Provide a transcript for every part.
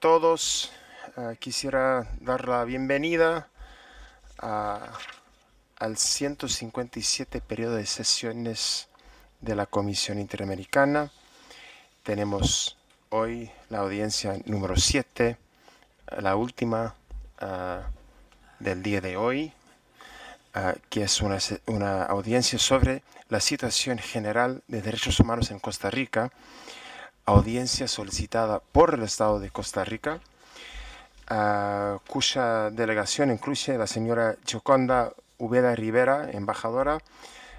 todos. Eh, quisiera dar la bienvenida al 157 periodo de sesiones de la Comisión Interamericana. Tenemos hoy la audiencia número 7, la última eh, del día de hoy, eh, que es una, una audiencia sobre la situación general de derechos humanos en Costa Rica audiencia solicitada por el Estado de Costa Rica, cuya delegación incluye la señora Gioconda Ubeda Rivera, embajadora,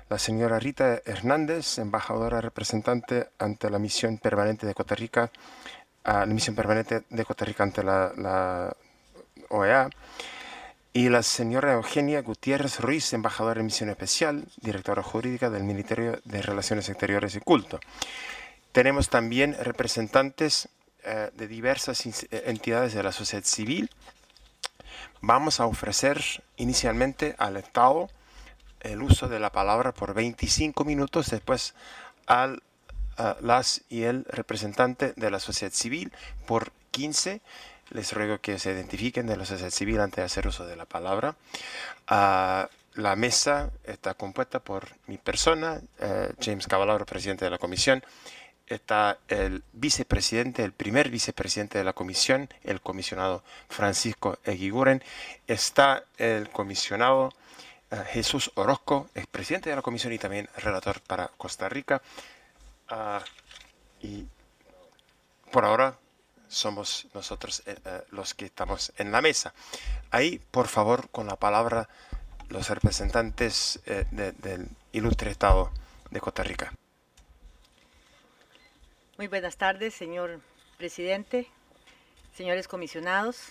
la señora Rita Hernández, embajadora representante ante la misión permanente de Costa Rica, a la misión permanente de Costa Rica ante la, OEA, e y la señora Eugenia Gutiérrez Ruiz, embajadora de misión especial, directora jurídica del Ministerio de Relaciones Exteriores y Culto. Tenemos también representantes eh, de diversas eh, entidades de la sociedad civil. Vamos a ofrecer inicialmente al Estado el uso de la palabra por 25 minutos, después al a las y el representante de la sociedad civil por 15. Les ruego que se identifiquen de la sociedad civil antes de hacer uso de la palabra. Ah, la mesa está compuesta por mi persona, eh, James Cavallaro, presidente de la comisión, está el vicepresidente, el primer vicepresidente de la comisión, el comisionado Francisco Eguiguren, está el comisionado eh, Jesús Orozco, presidente de la comisión y también relator para Costa Rica. Ah, y por ahora somos nosotros eh, eh, los que estamos en la mesa. Ahí, por favor, con la palabra los representantes del ilustre Estado de Costa Rica. Muy buenas tardes, señor presidente, señores comisionados,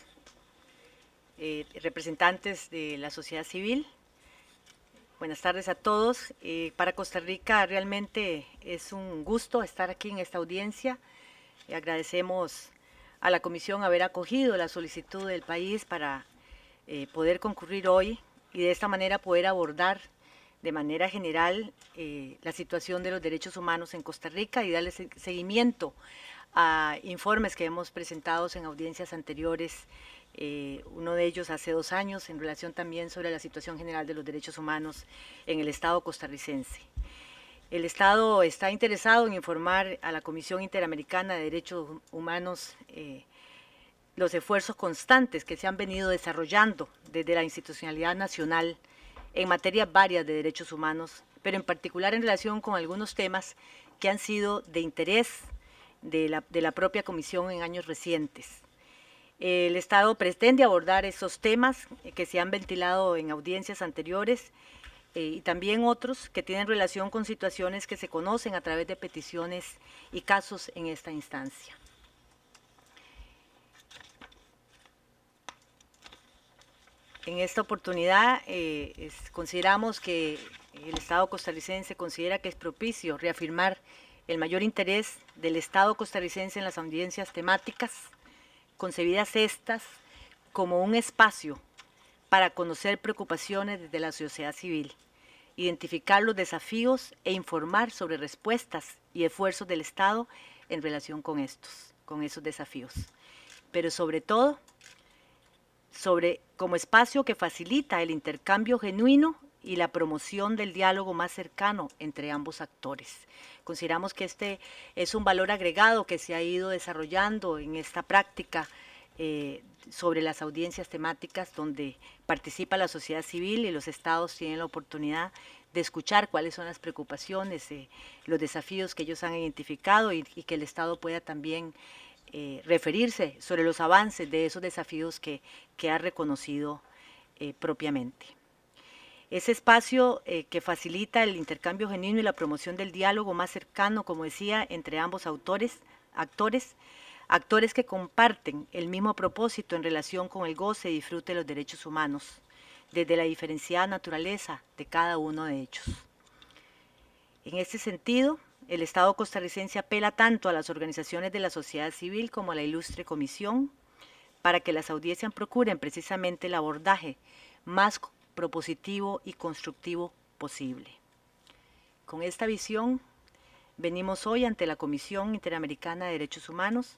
eh, representantes de la sociedad civil. Buenas tardes a todos. Eh, para Costa Rica realmente es un gusto estar aquí en esta audiencia. agradecemos a la Comisión haber acogido la solicitud del país para eh, poder concurrir hoy y de esta manera poder abordar de manera general eh, la situación de los derechos humanos en Costa Rica y darle seguimiento a informes que hemos presentado en audiencias anteriores, eh, uno de ellos hace dos años, en relación también sobre la situación general de los derechos humanos en el Estado costarricense. El Estado está interesado en informar a la Comisión Interamericana de Derechos Humanos eh, los esfuerzos constantes que se han venido desarrollando desde la institucionalidad nacional en materia varias de derechos humanos, pero en particular en relación con algunos temas que han sido de interés de la, propia Comisión en años recientes. El Estado pretende abordar esos temas que se han ventilado en audiencias anteriores eh, y también otros que tienen relación con situaciones que se conocen a través de peticiones y casos en esta instancia. En esta oportunidad eh, consideramos que el Estado costarricense considera que es propicio reafirmar el mayor interés del Estado costarricense en las audiencias temáticas, concebidas estas como un espacio para conocer preocupaciones desde la sociedad civil, identificar los desafíos e informar sobre respuestas y esfuerzos del Estado en relación con estos, con esos desafíos. Pero sobre todo, sobre como espacio que facilita el intercambio genuino y la promoción del diálogo más cercano entre ambos actores. Consideramos que este es un valor agregado que se ha ido desarrollando en esta práctica eh, sobre las audiencias temáticas donde participa la sociedad civil y los estados tienen la oportunidad de escuchar cuáles son las preocupaciones, eh, los desafíos que ellos han identificado y que el Estado pueda también eh, referirse sobre los avances de esos desafíos que, ha reconocido eh, propiamente. Ese espacio eh, que facilita el intercambio genuino y la promoción del diálogo más cercano, como decía, entre ambos autores, actores, actores que comparten el mismo propósito en relación con el goce y disfrute de los derechos humanos, desde la diferenciada naturaleza de cada uno de ellos. En este sentido, el Estado costarricense apela tanto a las organizaciones de la sociedad civil como a la ilustre comisión para que las audiencias procuren precisamente el abordaje más propositivo y constructivo posible. Con esta visión venimos hoy ante la Comisión Interamericana de Derechos Humanos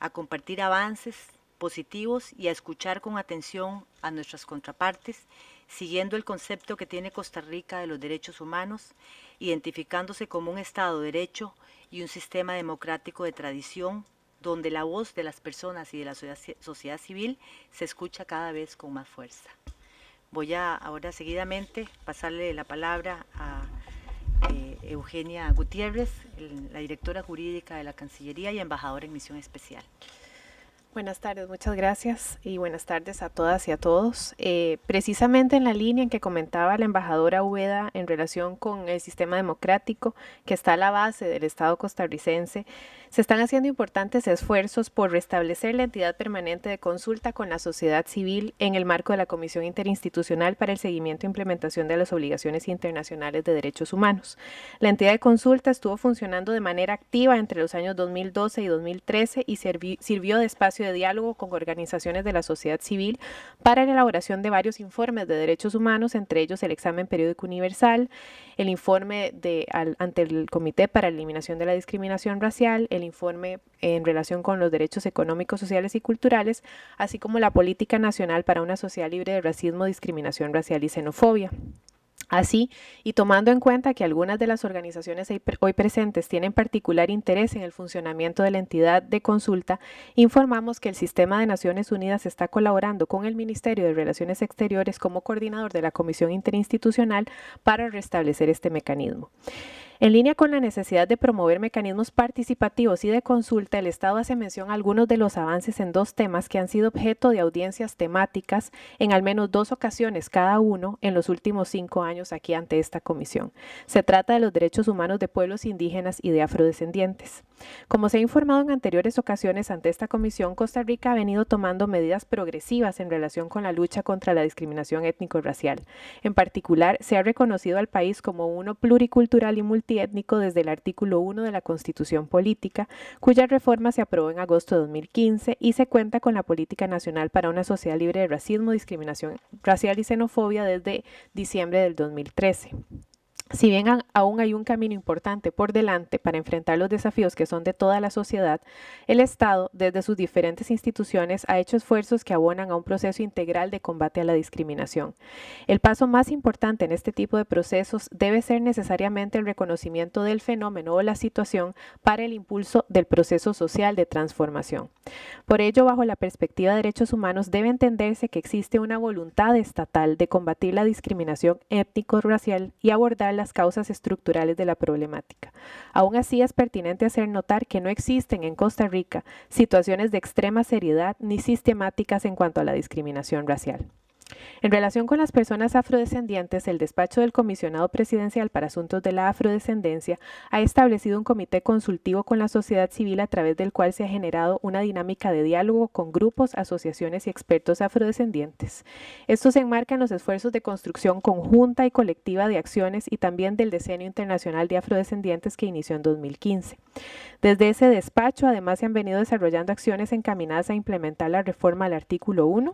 a compartir avances positivos y a escuchar con atención a nuestras contrapartes siguiendo el concepto que tiene Costa Rica de los derechos humanos, identificándose como un Estado de Derecho y un sistema democrático de tradición donde la voz de las personas y de la sociedad civil se escucha cada vez con más fuerza. Voy a ahora seguidamente pasarle la palabra a eh, Eugenia Gutiérrez, la directora jurídica de la Cancillería y embajadora en misión especial. Buenas tardes, muchas gracias y buenas tardes a todas y a todos. Eh, precisamente en la línea en que comentaba la embajadora Ueda en relación con el sistema democrático que está a la base del Estado costarricense, se están haciendo importantes esfuerzos por restablecer la entidad permanente de consulta con la sociedad civil en el marco de la Comisión Interinstitucional para el Seguimiento e Implementación de las Obligaciones Internacionales de Derechos Humanos. La entidad de consulta estuvo funcionando de manera activa entre los años 2012 y 2013 y sirvió de espacio de diálogo con organizaciones de la sociedad civil para la elaboración de varios informes de derechos humanos, entre ellos el examen periódico universal, el informe ante el Comité para la Eliminación de la Discriminación Racial, el informe en relación con los derechos económicos, sociales y culturales, así como la política nacional para una sociedad libre de racismo, discriminación racial y xenofobia. Así, y tomando en cuenta que algunas de las organizaciones hoy presentes tienen particular interés en el funcionamiento de la entidad de consulta, informamos que el Sistema de Naciones Unidas está colaborando con el Ministerio de Relaciones Exteriores como coordinador de la Comisión Interinstitucional para restablecer este mecanismo. En línea con la necesidad de promover mecanismos participativos y de consulta, el Estado hace mención a algunos de los avances en dos temas que han sido objeto de audiencias temáticas en al menos dos ocasiones cada uno en los últimos cinco años aquí ante esta comisión. Se trata de los derechos humanos de pueblos indígenas y de afrodescendientes. Como se ha informado en anteriores ocasiones ante esta comisión, Costa Rica ha venido tomando medidas progresivas en relación con la lucha contra la discriminación étnico-racial. En particular, se ha reconocido al país como uno pluricultural y multicultural étnico desde el artículo 1 de la Constitución Política, cuya reforma se aprobó en agosto de 2015 y se cuenta con la Política Nacional para una Sociedad Libre de Racismo, Discriminación Racial y Xenofobia desde diciembre del 2013. Si bien aún hay un camino importante por delante para enfrentar los desafíos que son de toda la sociedad, el Estado, desde sus diferentes instituciones, ha hecho esfuerzos que abonan a un proceso integral de combate a la discriminación. El paso más importante en este tipo de procesos debe ser necesariamente el reconocimiento del fenómeno o la situación para el impulso del proceso social de transformación. Por ello, bajo la perspectiva de derechos humanos, debe entenderse que existe una voluntad estatal de combatir la discriminación étnico-racial y abordar las causas estructurales de la problemática. Aún así, es pertinente hacer notar que no existen en Costa Rica situaciones de extrema seriedad ni sistemáticas en cuanto a la discriminación racial. En relación con las personas afrodescendientes, el despacho del comisionado presidencial para asuntos de la afrodescendencia ha establecido un comité consultivo con la sociedad civil a través del cual se ha generado una dinámica de diálogo con grupos, asociaciones y expertos afrodescendientes. Esto se enmarca en los esfuerzos de construcción conjunta y colectiva de acciones y también del Decenio Internacional de Afrodescendientes que inició en 2015. Desde ese despacho, además, se han venido desarrollando acciones encaminadas a implementar la reforma al artículo 1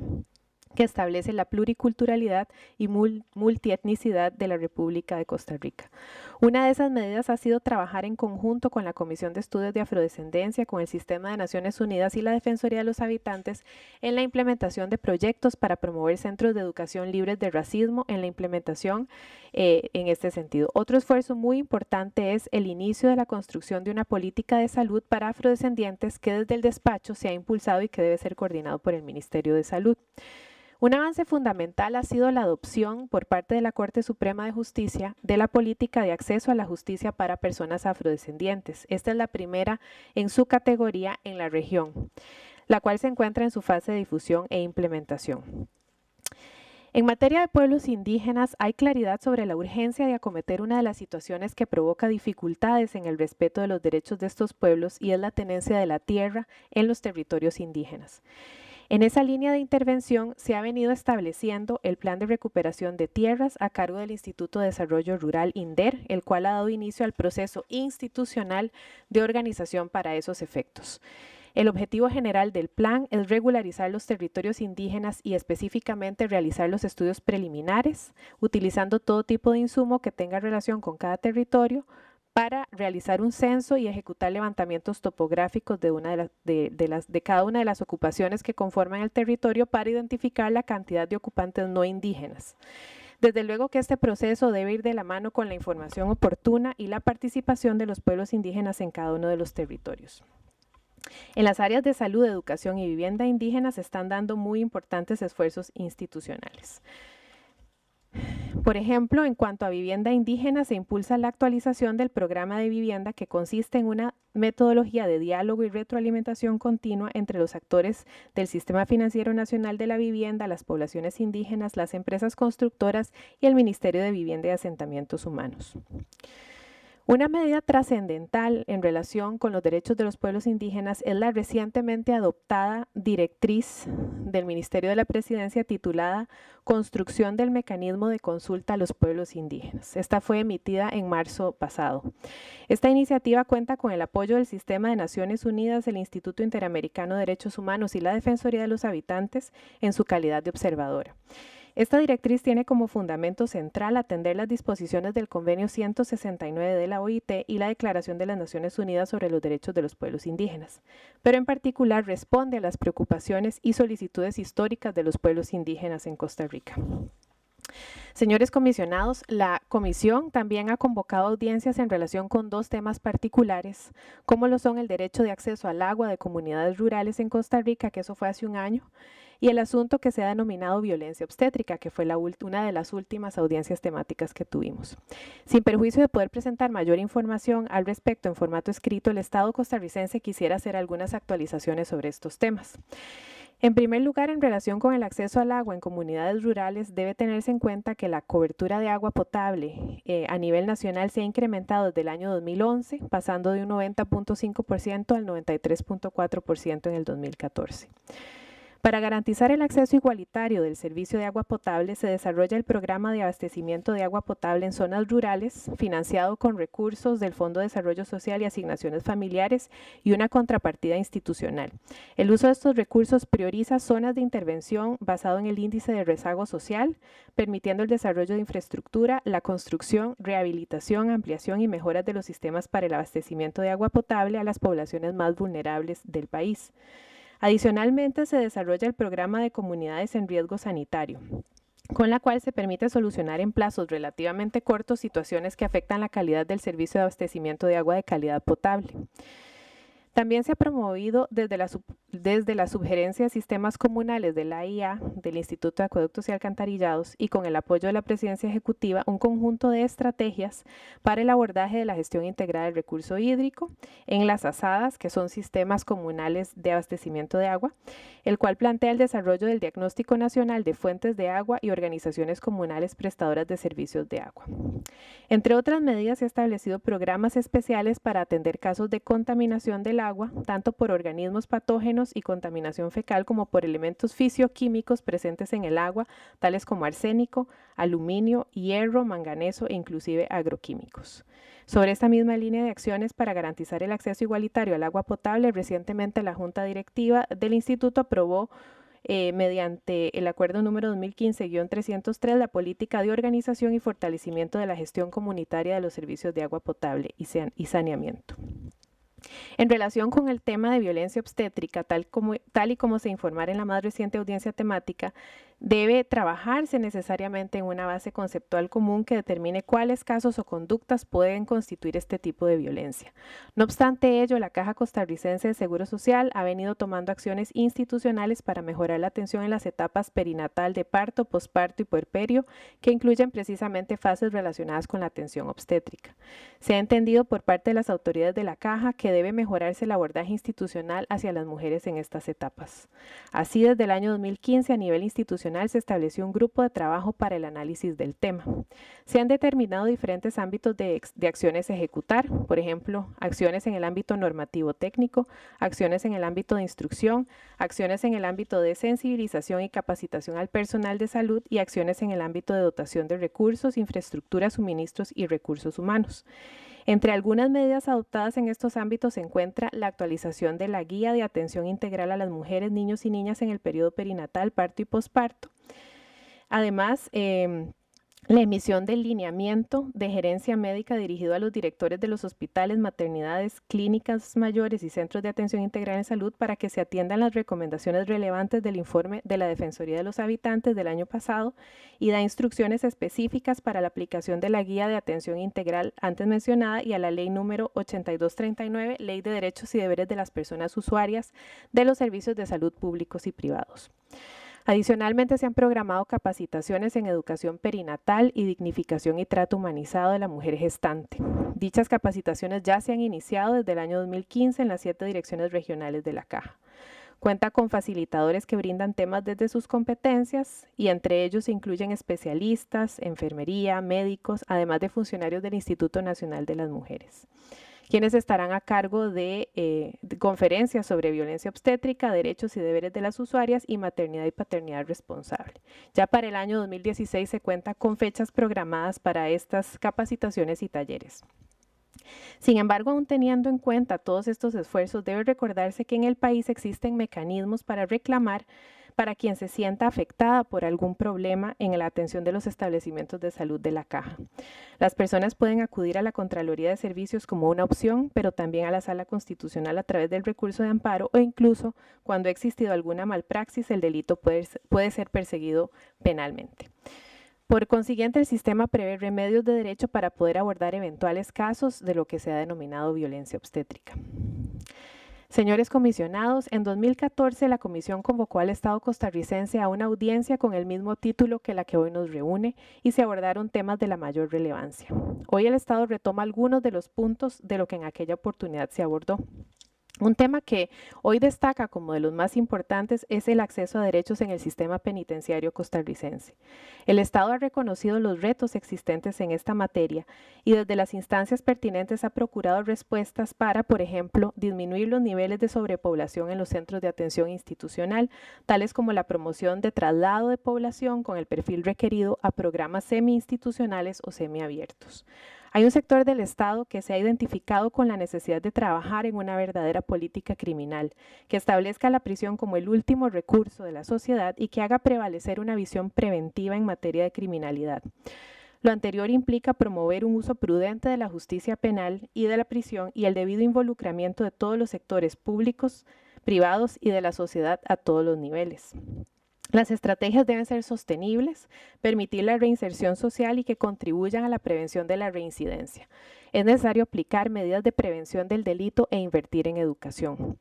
que establece la pluriculturalidad y multietnicidad de la República de Costa Rica. Una de esas medidas ha sido trabajar en conjunto con la Comisión de Estudios de Afrodescendencia, con el Sistema de Naciones Unidas y la Defensoría de los Habitantes en la implementación de proyectos para promover centros de educación libres de racismo en la implementación eh, en este sentido. Otro esfuerzo muy importante es el inicio de la construcción de una política de salud para afrodescendientes que desde el despacho se ha impulsado y que debe ser coordinado por el Ministerio de Salud. Un avance fundamental ha sido la adopción por parte de la Corte Suprema de Justicia de la política de acceso a la justicia para personas afrodescendientes. Esta es la primera en su categoría en la región, la cual se encuentra en su fase de difusión e implementación. En materia de pueblos indígenas hay claridad sobre la urgencia de acometer una de las situaciones que provoca dificultades en el respeto de los derechos de estos pueblos y es la tenencia de la tierra en los territorios indígenas. En esa línea de intervención se ha venido estableciendo el Plan de Recuperación de Tierras a cargo del Instituto de Desarrollo Rural INDER, el cual ha dado inicio al proceso institucional de organización para esos efectos. El objetivo general del plan es regularizar los territorios indígenas y específicamente realizar los estudios preliminares, utilizando todo tipo de insumo que tenga relación con cada territorio, para realizar un censo y ejecutar levantamientos topográficos de, cada una de las ocupaciones que conforman el territorio para identificar la cantidad de ocupantes no indígenas. Desde luego que este proceso debe ir de la mano con la información oportuna y la participación de los pueblos indígenas en cada uno de los territorios. En las áreas de salud, educación y vivienda indígenas se están dando muy importantes esfuerzos institucionales. Por ejemplo, en cuanto a vivienda indígena, se impulsa la actualización del programa de vivienda que consiste en una metodología de diálogo y retroalimentación continua entre los actores del Sistema Financiero Nacional de la Vivienda, las poblaciones indígenas, las empresas constructoras y el Ministerio de Vivienda y Asentamientos Humanos. Una medida trascendental en relación con los derechos de los pueblos indígenas es la recientemente adoptada directriz del Ministerio de la Presidencia titulada Construcción del Mecanismo de Consulta a los Pueblos Indígenas. Esta fue emitida en marzo pasado. Esta iniciativa cuenta con el apoyo del Sistema de Naciones Unidas, el Instituto Interamericano de Derechos Humanos y la Defensoría de los Habitantes en su calidad de observadora. Esta directriz tiene como fundamento central atender las disposiciones del Convenio 169 de la OIT y la Declaración de las Naciones Unidas sobre los Derechos de los Pueblos Indígenas, pero en particular responde a las preocupaciones y solicitudes históricas de los pueblos indígenas en Costa Rica. Señores comisionados, la comisión también ha convocado audiencias en relación con dos temas particulares, como lo son el derecho de acceso al agua de comunidades rurales en Costa Rica, que eso fue hace un año, y el asunto que se ha denominado violencia obstétrica, que fue la una de las últimas audiencias temáticas que tuvimos. Sin perjuicio de poder presentar mayor información al respecto en formato escrito, el Estado costarricense quisiera hacer algunas actualizaciones sobre estos temas. En primer lugar, en relación con el acceso al agua en comunidades rurales, debe tenerse en cuenta que la cobertura de agua potable eh, a nivel nacional se ha incrementado desde el año 2011, pasando de un 90.5% al 93.4% en el 2014. Para garantizar el acceso igualitario del servicio de agua potable, se desarrolla el programa de abastecimiento de agua potable en zonas rurales, financiado con recursos del Fondo de Desarrollo Social y Asignaciones Familiares y una contrapartida institucional. El uso de estos recursos prioriza zonas de intervención basado en el índice de rezago social, permitiendo el desarrollo de infraestructura, la construcción, rehabilitación, ampliación y mejoras de los sistemas para el abastecimiento de agua potable a las poblaciones más vulnerables del país. Adicionalmente, se desarrolla el programa de comunidades en riesgo sanitario con la cual se permite solucionar en plazos relativamente cortos situaciones que afectan la calidad del servicio de abastecimiento de agua de calidad potable. También se ha promovido desde la desde la Subgerencia de Sistemas Comunales de la IA, del Instituto de Acueductos y Alcantarillados, y con el apoyo de la Presidencia Ejecutiva, un conjunto de estrategias para el abordaje de la gestión integrada del recurso hídrico en las asadas, que son sistemas comunales de abastecimiento de agua, el cual plantea el desarrollo del diagnóstico nacional de fuentes de agua y organizaciones comunales prestadoras de servicios de agua. Entre otras medidas, se han establecido programas especiales para atender casos de contaminación del agua, tanto por organismos patógenos, y contaminación fecal como por elementos fisioquímicos presentes en el agua, tales como arsénico, aluminio, hierro, manganeso e inclusive agroquímicos. Sobre esta misma línea de acciones para garantizar el acceso igualitario al agua potable, recientemente la Junta Directiva del Instituto aprobó eh, mediante el acuerdo número 2015-303, la política de organización y fortalecimiento de la gestión comunitaria de los servicios de agua potable y saneamiento. En relación con el tema de violencia obstétrica, tal, como, tal y como se informara en la más reciente audiencia temática, debe trabajarse necesariamente en una base conceptual común que determine cuáles casos o conductas pueden constituir este tipo de violencia. No obstante ello, la Caja Costarricense de Seguro Social ha venido tomando acciones institucionales para mejorar la atención en las etapas perinatal de parto, posparto y puerperio, que incluyen precisamente fases relacionadas con la atención obstétrica. Se ha entendido por parte de las autoridades de la Caja que debe mejorarse el abordaje institucional hacia las mujeres en estas etapas. Así, desde el año 2015 a nivel institucional, se estableció un grupo de trabajo para el análisis del tema. Se han determinado diferentes ámbitos de, de acciones a ejecutar, por ejemplo, acciones en el ámbito normativo técnico, acciones en el ámbito de instrucción, acciones en el ámbito de sensibilización y capacitación al personal de salud y acciones en el ámbito de dotación de recursos, infraestructura, suministros y recursos humanos. Entre algunas medidas adoptadas en estos ámbitos se encuentra la actualización de la guía de atención integral a las mujeres, niños y niñas en el periodo perinatal, parto y posparto. Además, em, la emisión del lineamiento de gerencia médica dirigido a los directores de los hospitales, maternidades, clínicas mayores y centros de atención integral en salud para que se atiendan las recomendaciones relevantes del informe de la Defensoría de los Habitantes del año pasado y da instrucciones específicas para la aplicación de la Guía de Atención Integral antes mencionada y a la Ley número 8239, Ley de Derechos y Deberes de las Personas Usuarias de los Servicios de Salud Públicos y Privados. Adicionalmente, se han programado capacitaciones en educación perinatal y dignificación y trato humanizado de la mujer gestante. Dichas capacitaciones ya se han iniciado desde el año 2015 en las siete direcciones regionales de la Caja. Cuenta con facilitadores que brindan temas desde sus competencias y entre ellos se incluyen especialistas, enfermería, médicos, además de funcionarios del Instituto Nacional de las Mujeres quienes estarán a cargo eh, de, conferencias sobre violencia obstétrica, derechos y deberes de las usuarias y maternidad y paternidad responsable. Ya para el año 2016 se cuenta con fechas programadas para estas capacitaciones y talleres. Sin embargo, aún teniendo en cuenta todos estos esfuerzos, debe recordarse que en el país existen mecanismos para reclamar para quien se sienta afectada por algún problema en la atención de los establecimientos de salud de la caja. Las personas pueden acudir a la Contraloría de Servicios como una opción, pero también a la Sala Constitucional a través del recurso de amparo o incluso cuando ha existido alguna malpraxis, el delito puede, ser perseguido penalmente. Por consiguiente, el sistema prevé remedios de derecho para poder abordar eventuales casos de lo que se ha denominado violencia obstétrica. Señores comisionados, en 2014 la comisión convocó al Estado costarricense a una audiencia con el mismo título que la que hoy nos reúne y se abordaron temas de la mayor relevancia. Hoy el Estado retoma algunos de los puntos de lo que en aquella oportunidad se abordó. Un tema que hoy destaca como de los más importantes es el acceso a derechos en el sistema penitenciario costarricense. El Estado ha reconocido los retos existentes en esta materia y desde las instancias pertinentes ha procurado respuestas para, por ejemplo, disminuir los niveles de sobrepoblación en los centros de atención institucional, tales como la promoción de traslado de población con el perfil requerido a programas semi-institucionales o semiabiertos. Hay un sector del Estado que se ha identificado con la necesidad de trabajar en una verdadera política criminal, que establezca la prisión como el último recurso de la sociedad y que haga prevalecer una visión preventiva en materia de criminalidad. Lo anterior implica promover un uso prudente de la justicia penal y de la prisión y el debido involucramiento de todos los sectores públicos, privados y de la sociedad a todos los niveles. Las estrategias deben ser sostenibles, permitir la reinserción social y que contribuyan a la prevención de la reincidencia. Es necesario aplicar medidas de prevención del delito e invertir en educación.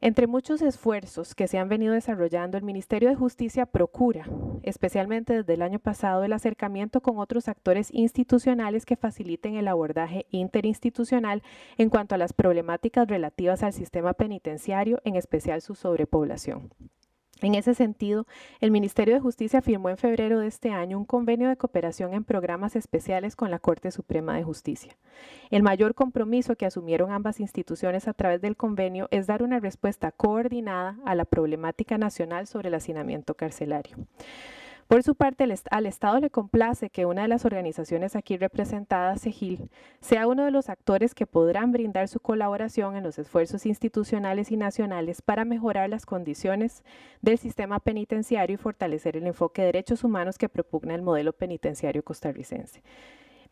Entre muchos esfuerzos que se han venido desarrollando, el Ministerio de Justicia procura, especialmente desde el año pasado, el acercamiento con otros actores institucionales que faciliten el abordaje interinstitucional en cuanto a las problemáticas relativas al sistema penitenciario, en especial su sobrepoblación. En ese sentido, el Ministerio de Justicia firmó en febrero de este año un convenio de cooperación en programas especiales con la Corte Suprema de Justicia. El mayor compromiso que asumieron ambas instituciones a través del convenio es dar una respuesta coordinada a la problemática nacional sobre el hacinamiento carcelario. Por su parte, al Estado le complace que una de las organizaciones aquí representadas, SEGIL, sea uno de los actores que podrán brindar su colaboración en los esfuerzos institucionales y nacionales para mejorar las condiciones del sistema penitenciario y fortalecer el enfoque de derechos humanos que propugna el modelo penitenciario costarricense.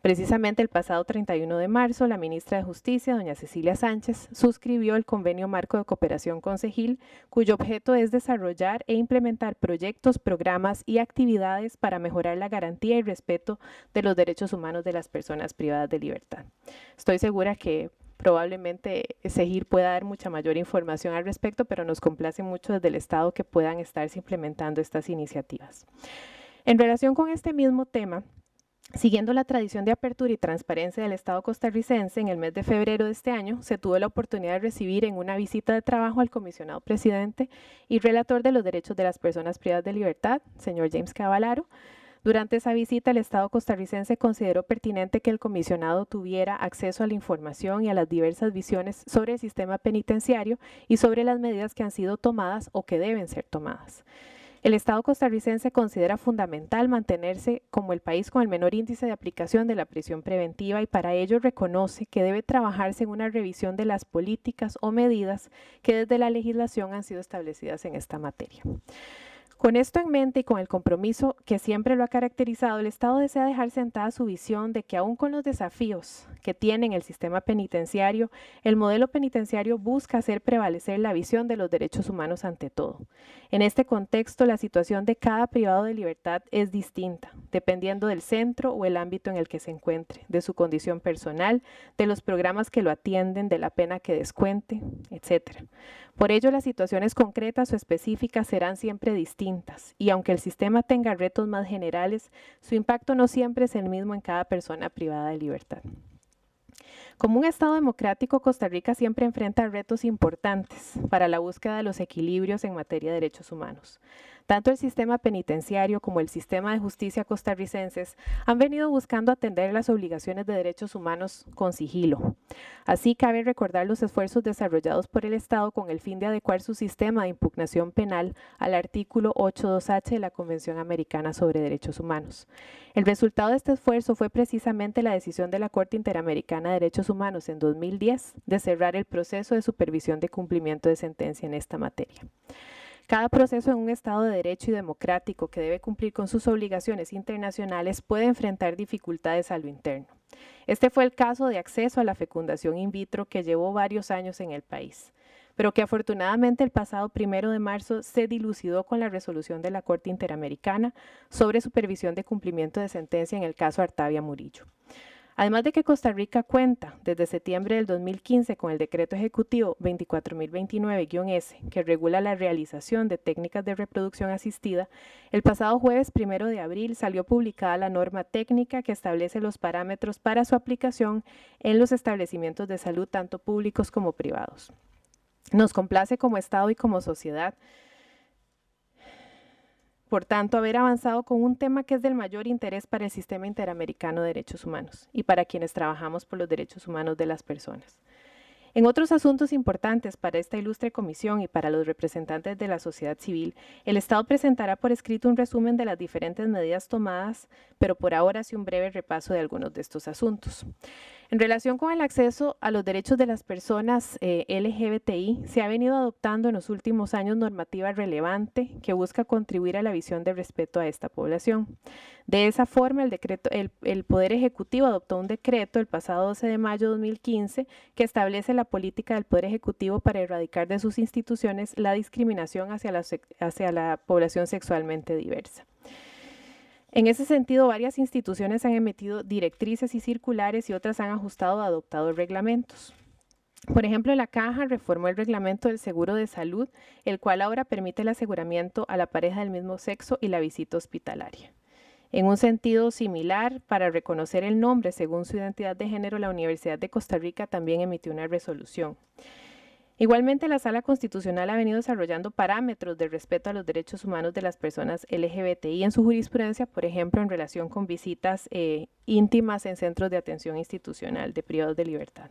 Precisamente el pasado 31 de marzo, la ministra de Justicia, doña Cecilia Sánchez, suscribió el convenio marco de cooperación con CEGIL, cuyo objeto es desarrollar e implementar proyectos, programas y actividades para mejorar la garantía y respeto de los derechos humanos de las personas privadas de libertad. Estoy segura que probablemente CEGIL pueda dar mucha mayor información al respecto, pero nos complace mucho desde el Estado que puedan estarse implementando estas iniciativas. En relación con este mismo tema, Siguiendo la tradición de apertura y transparencia del Estado costarricense, en el mes de febrero de este año se tuvo la oportunidad de recibir en una visita de trabajo al comisionado presidente y relator de los derechos de las personas privadas de libertad, señor James Cavalaro. Durante esa visita, el Estado costarricense consideró pertinente que el comisionado tuviera acceso a la información y a las diversas visiones sobre el sistema penitenciario y sobre las medidas que han sido tomadas o que deben ser tomadas. El Estado costarricense considera fundamental mantenerse como el país con el menor índice de aplicación de la prisión preventiva y para ello reconoce que debe trabajarse en una revisión de las políticas o medidas que desde la legislación han sido establecidas en esta materia. Con esto en mente y con el compromiso que siempre lo ha caracterizado, el Estado desea dejar sentada su visión de que aún con los desafíos que tiene en el sistema penitenciario, el modelo penitenciario busca hacer prevalecer la visión de los derechos humanos ante todo. En este contexto, la situación de cada privado de libertad es distinta, dependiendo del centro o el ámbito en el que se encuentre, de su condición personal, de los programas que lo atienden, de la pena que descuente, etc. Por ello, las situaciones concretas o específicas serán siempre distintas y aunque el sistema tenga retos más generales, su impacto no siempre es el mismo en cada persona privada de libertad. Como un Estado democrático, Costa Rica siempre enfrenta retos importantes para la búsqueda de los equilibrios en materia de derechos humanos. Tanto el sistema penitenciario como el sistema de justicia costarricenses han venido buscando atender las obligaciones de derechos humanos con sigilo. Así cabe recordar los esfuerzos desarrollados por el Estado con el fin de adecuar su sistema de impugnación penal al artículo 82H de la Convención Americana sobre Derechos Humanos. El resultado de este esfuerzo fue precisamente la decisión de la Corte Interamericana de Derechos Humanos en 2010 de cerrar el proceso de supervisión de cumplimiento de sentencia en esta materia. Cada proceso en un Estado de derecho y democrático que debe cumplir con sus obligaciones internacionales puede enfrentar dificultades a lo interno. Este fue el caso de acceso a la fecundación in vitro que llevó varios años en el país pero que afortunadamente el pasado primero de marzo se dilucidó con la resolución de la Corte Interamericana sobre supervisión de cumplimiento de sentencia en el caso Artavia Murillo. Además de que Costa Rica cuenta desde septiembre del 2015 con el decreto ejecutivo 24029-S, que regula la realización de técnicas de reproducción asistida, el pasado jueves primero de abril salió publicada la norma técnica que establece los parámetros para su aplicación en los establecimientos de salud tanto públicos como privados nos complace como Estado y como sociedad. Por tanto, haber avanzado con un tema que es del mayor interés para el sistema interamericano de derechos humanos y para quienes trabajamos por los derechos humanos de las personas. En otros asuntos importantes para esta ilustre comisión y para los representantes de la sociedad civil, el Estado presentará por escrito un resumen de las diferentes medidas tomadas, pero por ahora sí un breve repaso de algunos de estos asuntos. En relación con el acceso a los derechos de las personas eh, LGBTI, se ha venido adoptando en los últimos años normativa relevante que busca contribuir a la visión de respeto a esta población. De esa forma, el, Poder Ejecutivo adoptó un decreto el pasado 12 de mayo de 2015 que establece la política del Poder Ejecutivo para erradicar de sus instituciones la discriminación hacia la población sexualmente diversa. En ese sentido, varias instituciones han emitido directrices y circulares y otras han ajustado o adoptado reglamentos. Por ejemplo, la Caja reformó el reglamento del seguro de salud, el cual ahora permite el aseguramiento a la pareja del mismo sexo y la visita hospitalaria. En un sentido similar, para reconocer el nombre según su identidad de género, la Universidad de Costa Rica también emitió una resolución. Igualmente, la Sala Constitucional ha venido desarrollando parámetros de respeto a los derechos humanos de las personas LGBTI en su jurisprudencia, por ejemplo, en relación con visitas eh, íntimas en centros de atención institucional de privados de libertad.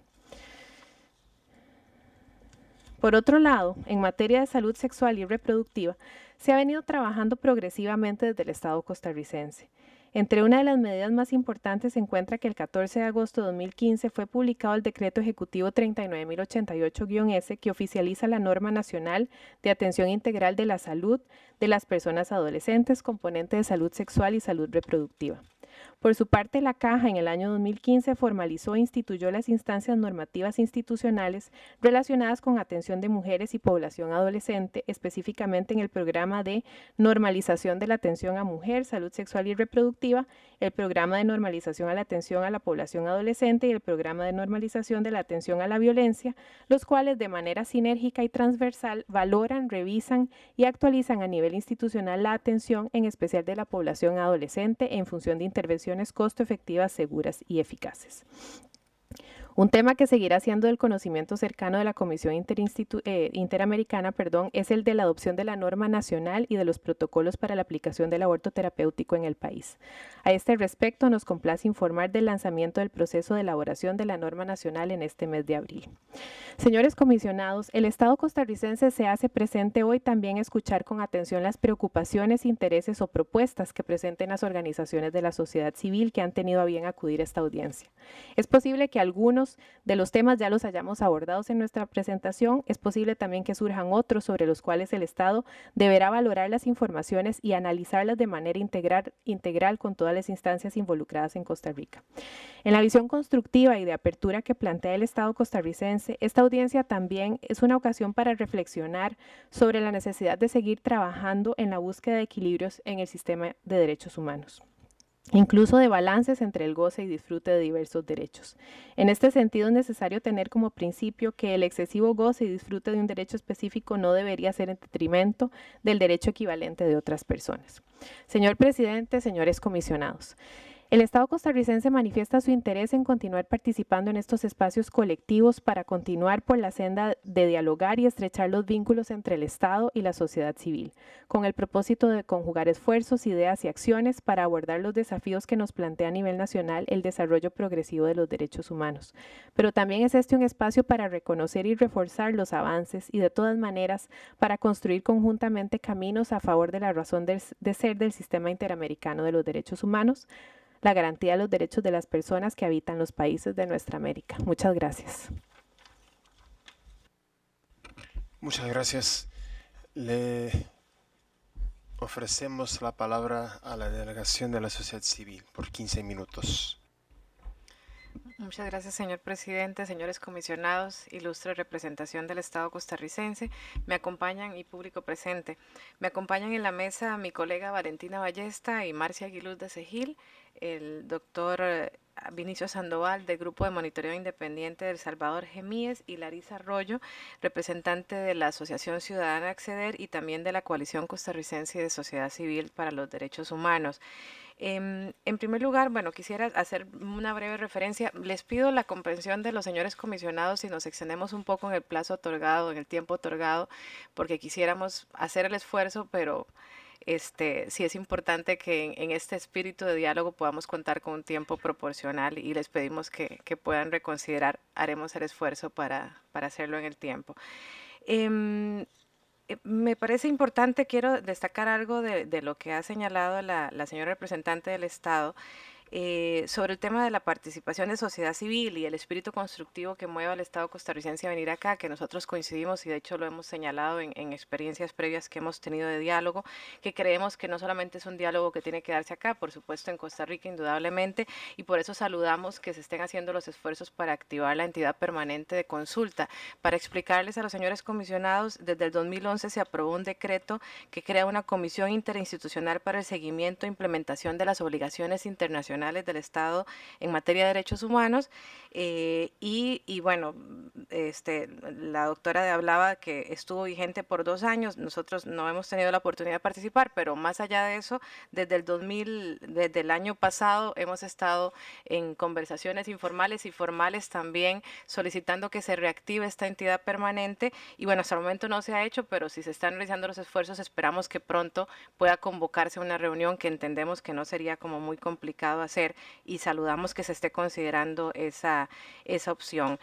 Por otro lado, en materia de salud sexual y reproductiva, se ha venido trabajando progresivamente desde el Estado costarricense. Entre una de las medidas más importantes se encuentra que el 14 de agosto de 2015 fue publicado el Decreto Ejecutivo 39088-S que oficializa la norma nacional de atención integral de la salud de las personas adolescentes, componente de salud sexual y salud reproductiva. Por su parte, la Caja en el año 2015 formalizó e instituyó las instancias normativas institucionales relacionadas con atención de mujeres y población adolescente, específicamente en el programa de normalización de la atención a mujer, salud sexual y reproductiva, el programa de normalización a la atención a la población adolescente y el programa de normalización de la atención a la violencia, los cuales de manera sinérgica y transversal valoran, revisan y actualizan a nivel institucional la atención en especial de la población adolescente en función de intervenciones costo efectivas, seguras y eficaces. Un tema que seguirá siendo del conocimiento cercano de la Comisión eh, Interamericana perdón, es el de la adopción de la norma nacional y de los protocolos para la aplicación del aborto terapéutico en el país. A este respecto, nos complace informar del lanzamiento del proceso de elaboración de la norma nacional en este mes de abril. Señores comisionados, el Estado costarricense se hace presente hoy también escuchar con atención las preocupaciones, intereses o propuestas que presenten las organizaciones de la sociedad civil que han tenido a bien acudir a esta audiencia. Es posible que algunos de los temas ya los hayamos abordados en nuestra presentación, es posible también que surjan otros sobre los cuales el Estado deberá valorar las informaciones y analizarlas de manera integral, integral con todas las instancias involucradas en Costa Rica. En la visión constructiva y de apertura que plantea el Estado costarricense, esta audiencia también es una ocasión para reflexionar sobre la necesidad de seguir trabajando en la búsqueda de equilibrios en el sistema de derechos humanos incluso de balances entre el goce y disfrute de diversos derechos. En este sentido es necesario tener como principio que el excesivo goce y disfrute de un derecho específico no debería ser en detrimento del derecho equivalente de otras personas. Señor presidente, señores comisionados, el Estado costarricense manifiesta su interés en continuar participando en estos espacios colectivos para continuar por la senda de dialogar y estrechar los vínculos entre el Estado y la sociedad civil, con el propósito de conjugar esfuerzos, ideas y acciones para abordar los desafíos que nos plantea a nivel nacional el desarrollo progresivo de los derechos humanos. Pero también es este un espacio para reconocer y reforzar los avances y de todas maneras para construir conjuntamente caminos a favor de la razón de ser del sistema interamericano de los derechos humanos, la garantía de los derechos de las personas que habitan los países de nuestra América. Muchas gracias. Muchas gracias. Le ofrecemos la palabra a la delegación de la sociedad civil por 15 minutos. Muchas gracias, señor presidente, señores comisionados, ilustre representación del Estado costarricense. Me acompañan y público presente. Me acompañan en la mesa mi colega Valentina Ballesta y Marcia Aguiluz de Segil, el doctor eh, Vinicio Sandoval del Grupo de Monitoreo Independiente del Salvador Gemíes y Larisa Arroyo, representante de la Asociación Ciudadana Acceder y también de la Coalición Costarricense de Sociedad Civil para los Derechos Humanos. Em, en primer lugar, bueno, quisiera hacer una breve referencia. Les pido la comprensión de los señores comisionados si nos extendemos un poco en el plazo otorgado, en el tiempo otorgado, porque quisiéramos hacer el esfuerzo, pero este, sí es importante que en, este espíritu de diálogo podamos contar con un tiempo proporcional y les pedimos que, puedan reconsiderar, haremos el esfuerzo para, hacerlo en el tiempo. Em, eh, me parece importante, quiero destacar algo de, lo que ha señalado la señora representante del Estado eh, sobre el tema de la participación de sociedad civil y el espíritu constructivo que mueve al Estado costarricense a venir acá, que nosotros coincidimos y de hecho lo hemos señalado en, experiencias previas que hemos tenido de diálogo, que creemos que no solamente es un diálogo que tiene que darse acá, por supuesto en Costa Rica indudablemente, y por eso saludamos que se estén haciendo los esfuerzos para activar la entidad permanente de consulta. Para explicarles a los señores comisionados, desde el 2011 se aprobó un decreto que crea una comisión interinstitucional para el seguimiento e implementación de las obligaciones internacionales del Estado en materia de derechos humanos eh, y, bueno, mm, este, la doctora hablaba que estuvo vigente por dos años, nosotros no hemos tenido la oportunidad de participar, pero más allá de eso, desde el 2000, desde el año pasado hemos estado en conversaciones informales y formales también solicitando que se reactive esta entidad permanente y bueno, hasta el momento no se ha hecho, pero si se están realizando los esfuerzos esperamos que pronto pueda convocarse una reunión que entendemos que no sería como muy complicado hacer y saludamos que se esté considerando esa esa, opción.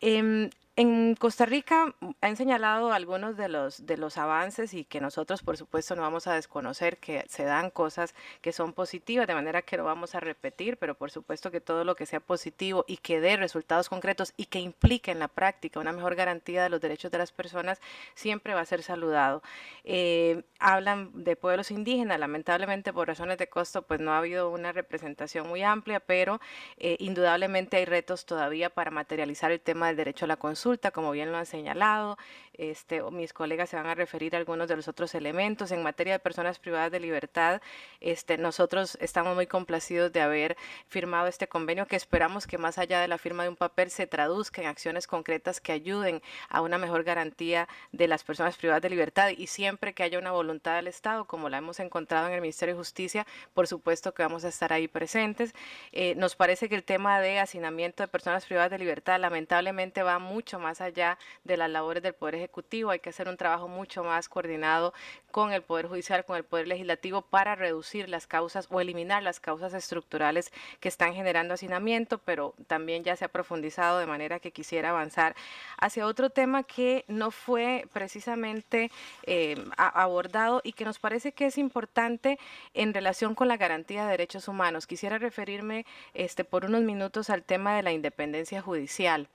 Em, en Costa Rica mm, han señalado algunos de los, de los avances y que nosotros, por supuesto, no vamos a desconocer que se dan cosas que son positivas, de manera que lo vamos a repetir, pero por supuesto que todo lo que sea positivo y que dé resultados concretos y que implique en la práctica una mejor garantía de los derechos de las personas, siempre va a ser saludado. Eh, hablan de pueblos indígenas, lamentablemente por razones de costo, pues no ha habido una representación muy amplia, pero eh, indudablemente hay retos todavía para materializar el tema del derecho a la consulta como bien lo han señalado. Este, mis colegas se van a referir a algunos de los otros elementos. En materia de personas privadas de libertad, este, nosotros estamos muy complacidos de haber firmado este convenio que esperamos que más allá de la firma de un papel se traduzca en acciones concretas que ayuden a una mejor garantía de las personas privadas de libertad y siempre que haya una voluntad del Estado, como la hemos encontrado en el Ministerio de Justicia, por supuesto que vamos a estar ahí presentes. Eh, nos parece que el tema de hacinamiento de personas privadas de libertad lamentablemente va mucho más allá de las labores del Poder Ejecutivo. Hay que hacer un trabajo mucho más coordinado con el Poder Judicial, con el Poder Legislativo para reducir las causas o eliminar las causas estructurales que están generando hacinamiento, pero también ya se ha profundizado de manera que quisiera avanzar hacia otro tema que no fue precisamente eh, abordado y que nos parece que es importante en relación con la garantía de derechos humanos. Quisiera referirme este, por unos minutos al tema de la independencia judicial.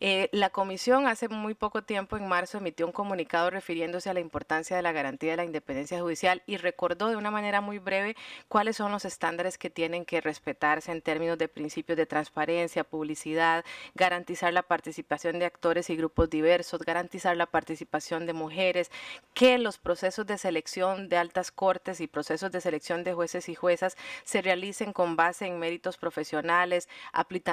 Eh, la Comisión hace muy poco tiempo, en marzo, emitió un comunicado refiriéndose a la importancia de la garantía de la independencia judicial y recordó de una manera muy breve cuáles son los estándares que tienen que respetarse en términos de principios de transparencia, publicidad, garantizar la participación de actores y grupos diversos, garantizar la participación de mujeres, que los procesos de selección de altas cortes y procesos de selección de jueces y juezas se realicen con base en méritos profesionales,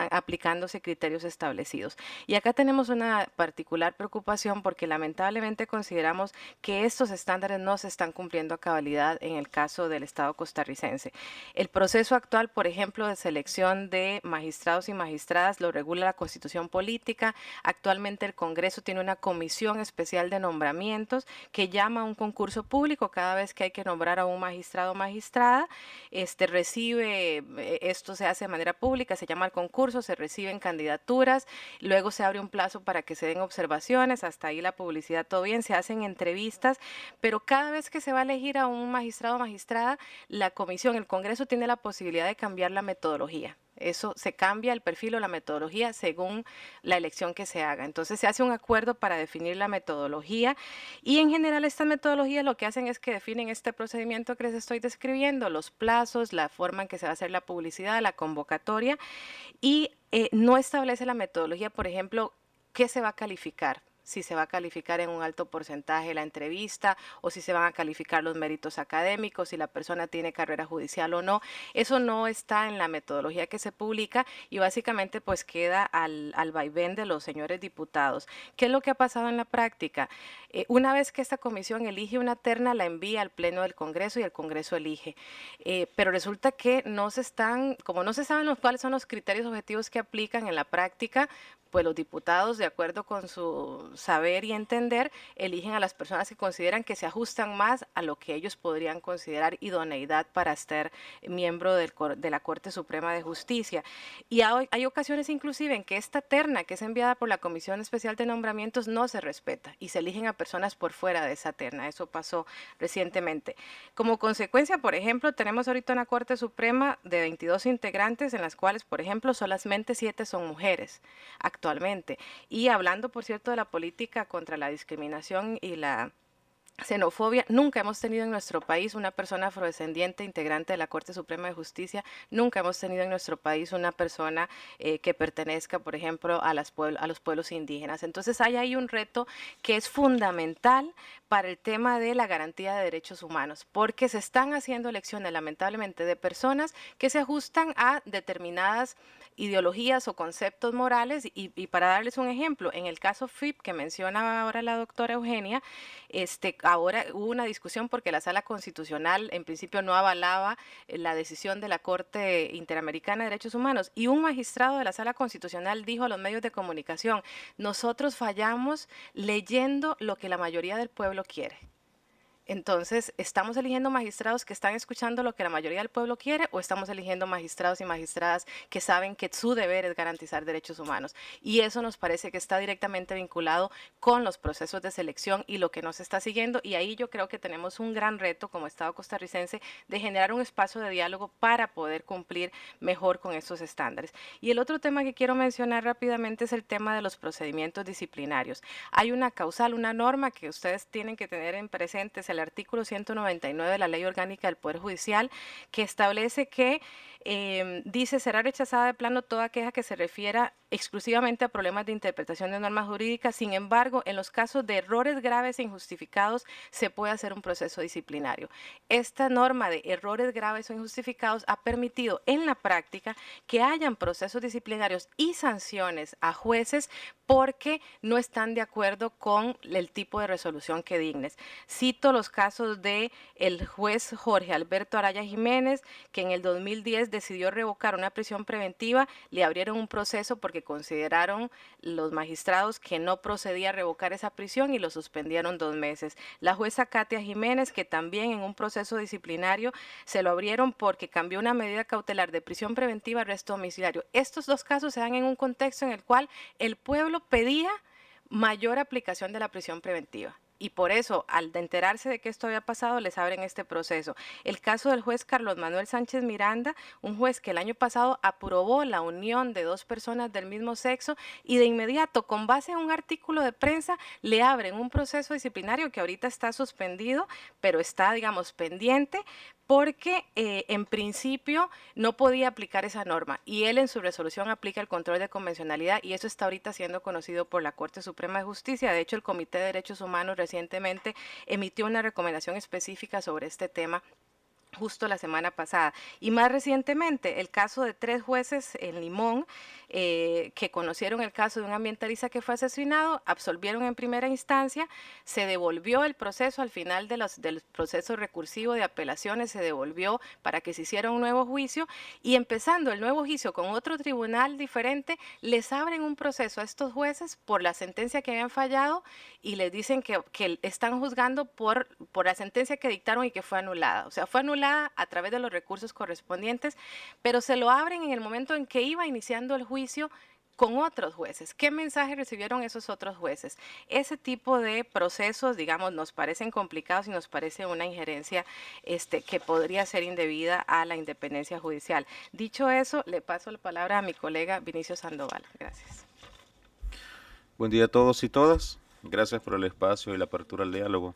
aplicándose criterios establecidos. Y acá tenemos una particular preocupación porque lamentablemente consideramos que estos estándares no se están cumpliendo a cabalidad en el caso del Estado costarricense. El proceso actual, por ejemplo, de selección de magistrados y magistradas lo regula la Constitución Política. Actualmente el Congreso tiene una comisión especial de nombramientos que llama a un concurso público cada vez que hay que nombrar a un magistrado o magistrada. Este recibe, eh, esto se hace de manera pública, se llama al concurso, se reciben candidaturas, lo Luego se abre un plazo para que se den observaciones, hasta ahí la publicidad, todo bien, se hacen entrevistas, pero cada vez que se va a elegir a un magistrado o magistrada, la comisión, el Congreso tiene la posibilidad de cambiar la metodología. Eso se cambia el perfil o la metodología según la elección que se haga. Entonces se hace un acuerdo para definir la metodología y en general estas metodologías lo que hacen es que definen este procedimiento que les estoy describiendo, los plazos, la forma en que se va a hacer la publicidad, la convocatoria y eh, no establece la metodología, por ejemplo, qué se va a calificar si se va a calificar en un alto porcentaje la entrevista o si se van a calificar los méritos académicos, si la persona tiene carrera judicial o no. Eso no está en la metodología que se publica y básicamente pues queda al, al vaivén de los señores diputados. ¿Qué es lo que ha pasado en la práctica? Eh, una vez que esta comisión elige una terna, la envía al Pleno del Congreso y el Congreso elige. Eh, pero resulta que no se están, como no se saben cuáles son los criterios objetivos que aplican en la práctica, pues los diputados, de acuerdo con su saber y entender, eligen a las personas que consideran que se ajustan más a lo que ellos podrían considerar idoneidad para ser miembro del, de la Corte Suprema de Justicia. Y hay, hay ocasiones inclusive en que esta terna que es enviada por la Comisión Especial de Nombramientos no se respeta y se eligen a personas por fuera de esa terna. Eso pasó recientemente. Como consecuencia, por ejemplo, tenemos ahorita una Corte Suprema de 22 integrantes en las cuales, por ejemplo, solamente 7 son mujeres. Actualmente y hablando, por cierto, de la política contra la discriminación y la xenofobia. Nunca hemos tenido en nuestro país una persona afrodescendiente integrante de la Corte Suprema de Justicia. Nunca hemos tenido en nuestro país una persona eh, que pertenezca, por ejemplo, a, a los pueblos indígenas. Entonces hay ahí un reto que es fundamental para el tema de la garantía de derechos humanos, porque se están haciendo elecciones, lamentablemente, de personas que se ajustan a determinadas ideologías o conceptos morales. Y, para darles un ejemplo, en el caso FIP que mencionaba ahora la doctora Eugenia, este, ahora hubo una discusión porque la sala constitucional en principio no avalaba eh, la decisión de la Corte Interamericana de Derechos Humanos y un magistrado de la sala constitucional dijo a los medios de comunicación, nosotros fallamos leyendo lo que la mayoría del pueblo quiere. Entonces, ¿estamos eligiendo magistrados que están escuchando lo que la mayoría del pueblo quiere o estamos eligiendo magistrados y magistradas que saben que su deber es garantizar derechos humanos? Y eso nos parece que está directamente vinculado con los procesos de selección y lo que nos está siguiendo. Y ahí yo creo que tenemos un gran reto como Estado costarricense de generar un espacio de diálogo para poder cumplir mejor con esos estándares. Y el otro tema que quiero mencionar rápidamente es el tema de los procedimientos disciplinarios. Hay una causal, una norma que ustedes tienen que tener en presente, el artículo 199 de la Ley Orgánica del Poder Judicial, que establece que, em, dice, será rechazada de plano toda queja que se refiera exclusivamente a problemas de interpretación de normas jurídicas. Sin embargo, en los casos de errores graves e injustificados se puede hacer un proceso disciplinario. Esta norma de errores graves o injustificados ha permitido en la práctica que hayan procesos disciplinarios y sanciones a jueces porque no están de acuerdo con el tipo de resolución que dignes. Cito los casos de el juez Jorge Alberto Araya Jiménez, que en el 2010 decidió revocar una prisión preventiva, le abrieron un proceso porque consideraron los magistrados que no procedía a revocar esa prisión y lo suspendieron dos meses. La jueza Katia Jiménez, que también en un proceso disciplinario se lo abrieron porque cambió una medida cautelar de prisión preventiva al resto domiciliario. Estos dos casos se dan en un contexto en el cual el pueblo pedía mayor aplicación de la prisión preventiva y por eso, al enterarse de que esto había pasado, les abren este proceso. El caso del juez Carlos Manuel Sánchez Miranda, un juez que el año pasado aprobó la unión de dos personas del mismo sexo y de inmediato, con base en un artículo de prensa, le abren un proceso disciplinario que ahorita está suspendido, pero está, digamos, pendiente porque eh, en principio no podía aplicar esa norma y él en su resolución aplica el control de convencionalidad y eso está ahorita siendo conocido por la Corte Suprema de Justicia. De hecho, el Comité de Derechos Humanos recientemente emitió una recomendación específica sobre este tema justo la semana pasada. Y más recientemente, el caso de tres jueces en Limón eh, que conocieron el caso de un ambientalista que fue asesinado, absolvieron en primera instancia, se devolvió el proceso al final de del proceso recursivo de apelaciones, se devolvió para que se hiciera un nuevo juicio y empezando el nuevo juicio con otro tribunal diferente, les abren un proceso a estos jueces por la sentencia que habían fallado y les dicen que, están juzgando por, por la sentencia que dictaron y que fue anulada. O sea, fue anulada a través de los recursos correspondientes, pero se lo abren en el momento en que iba iniciando el juicio juicio con otros jueces. ¿Qué mensaje recibieron esos otros jueces? Ese tipo de procesos, digamos, nos parecen complicados y nos parece una injerencia este, que podría ser indebida a la independencia judicial. Dicho eso, le paso la palabra a mi colega Vinicio Sandoval. Gracias. Buen día a todos y todas. Gracias por el espacio y la apertura al diálogo.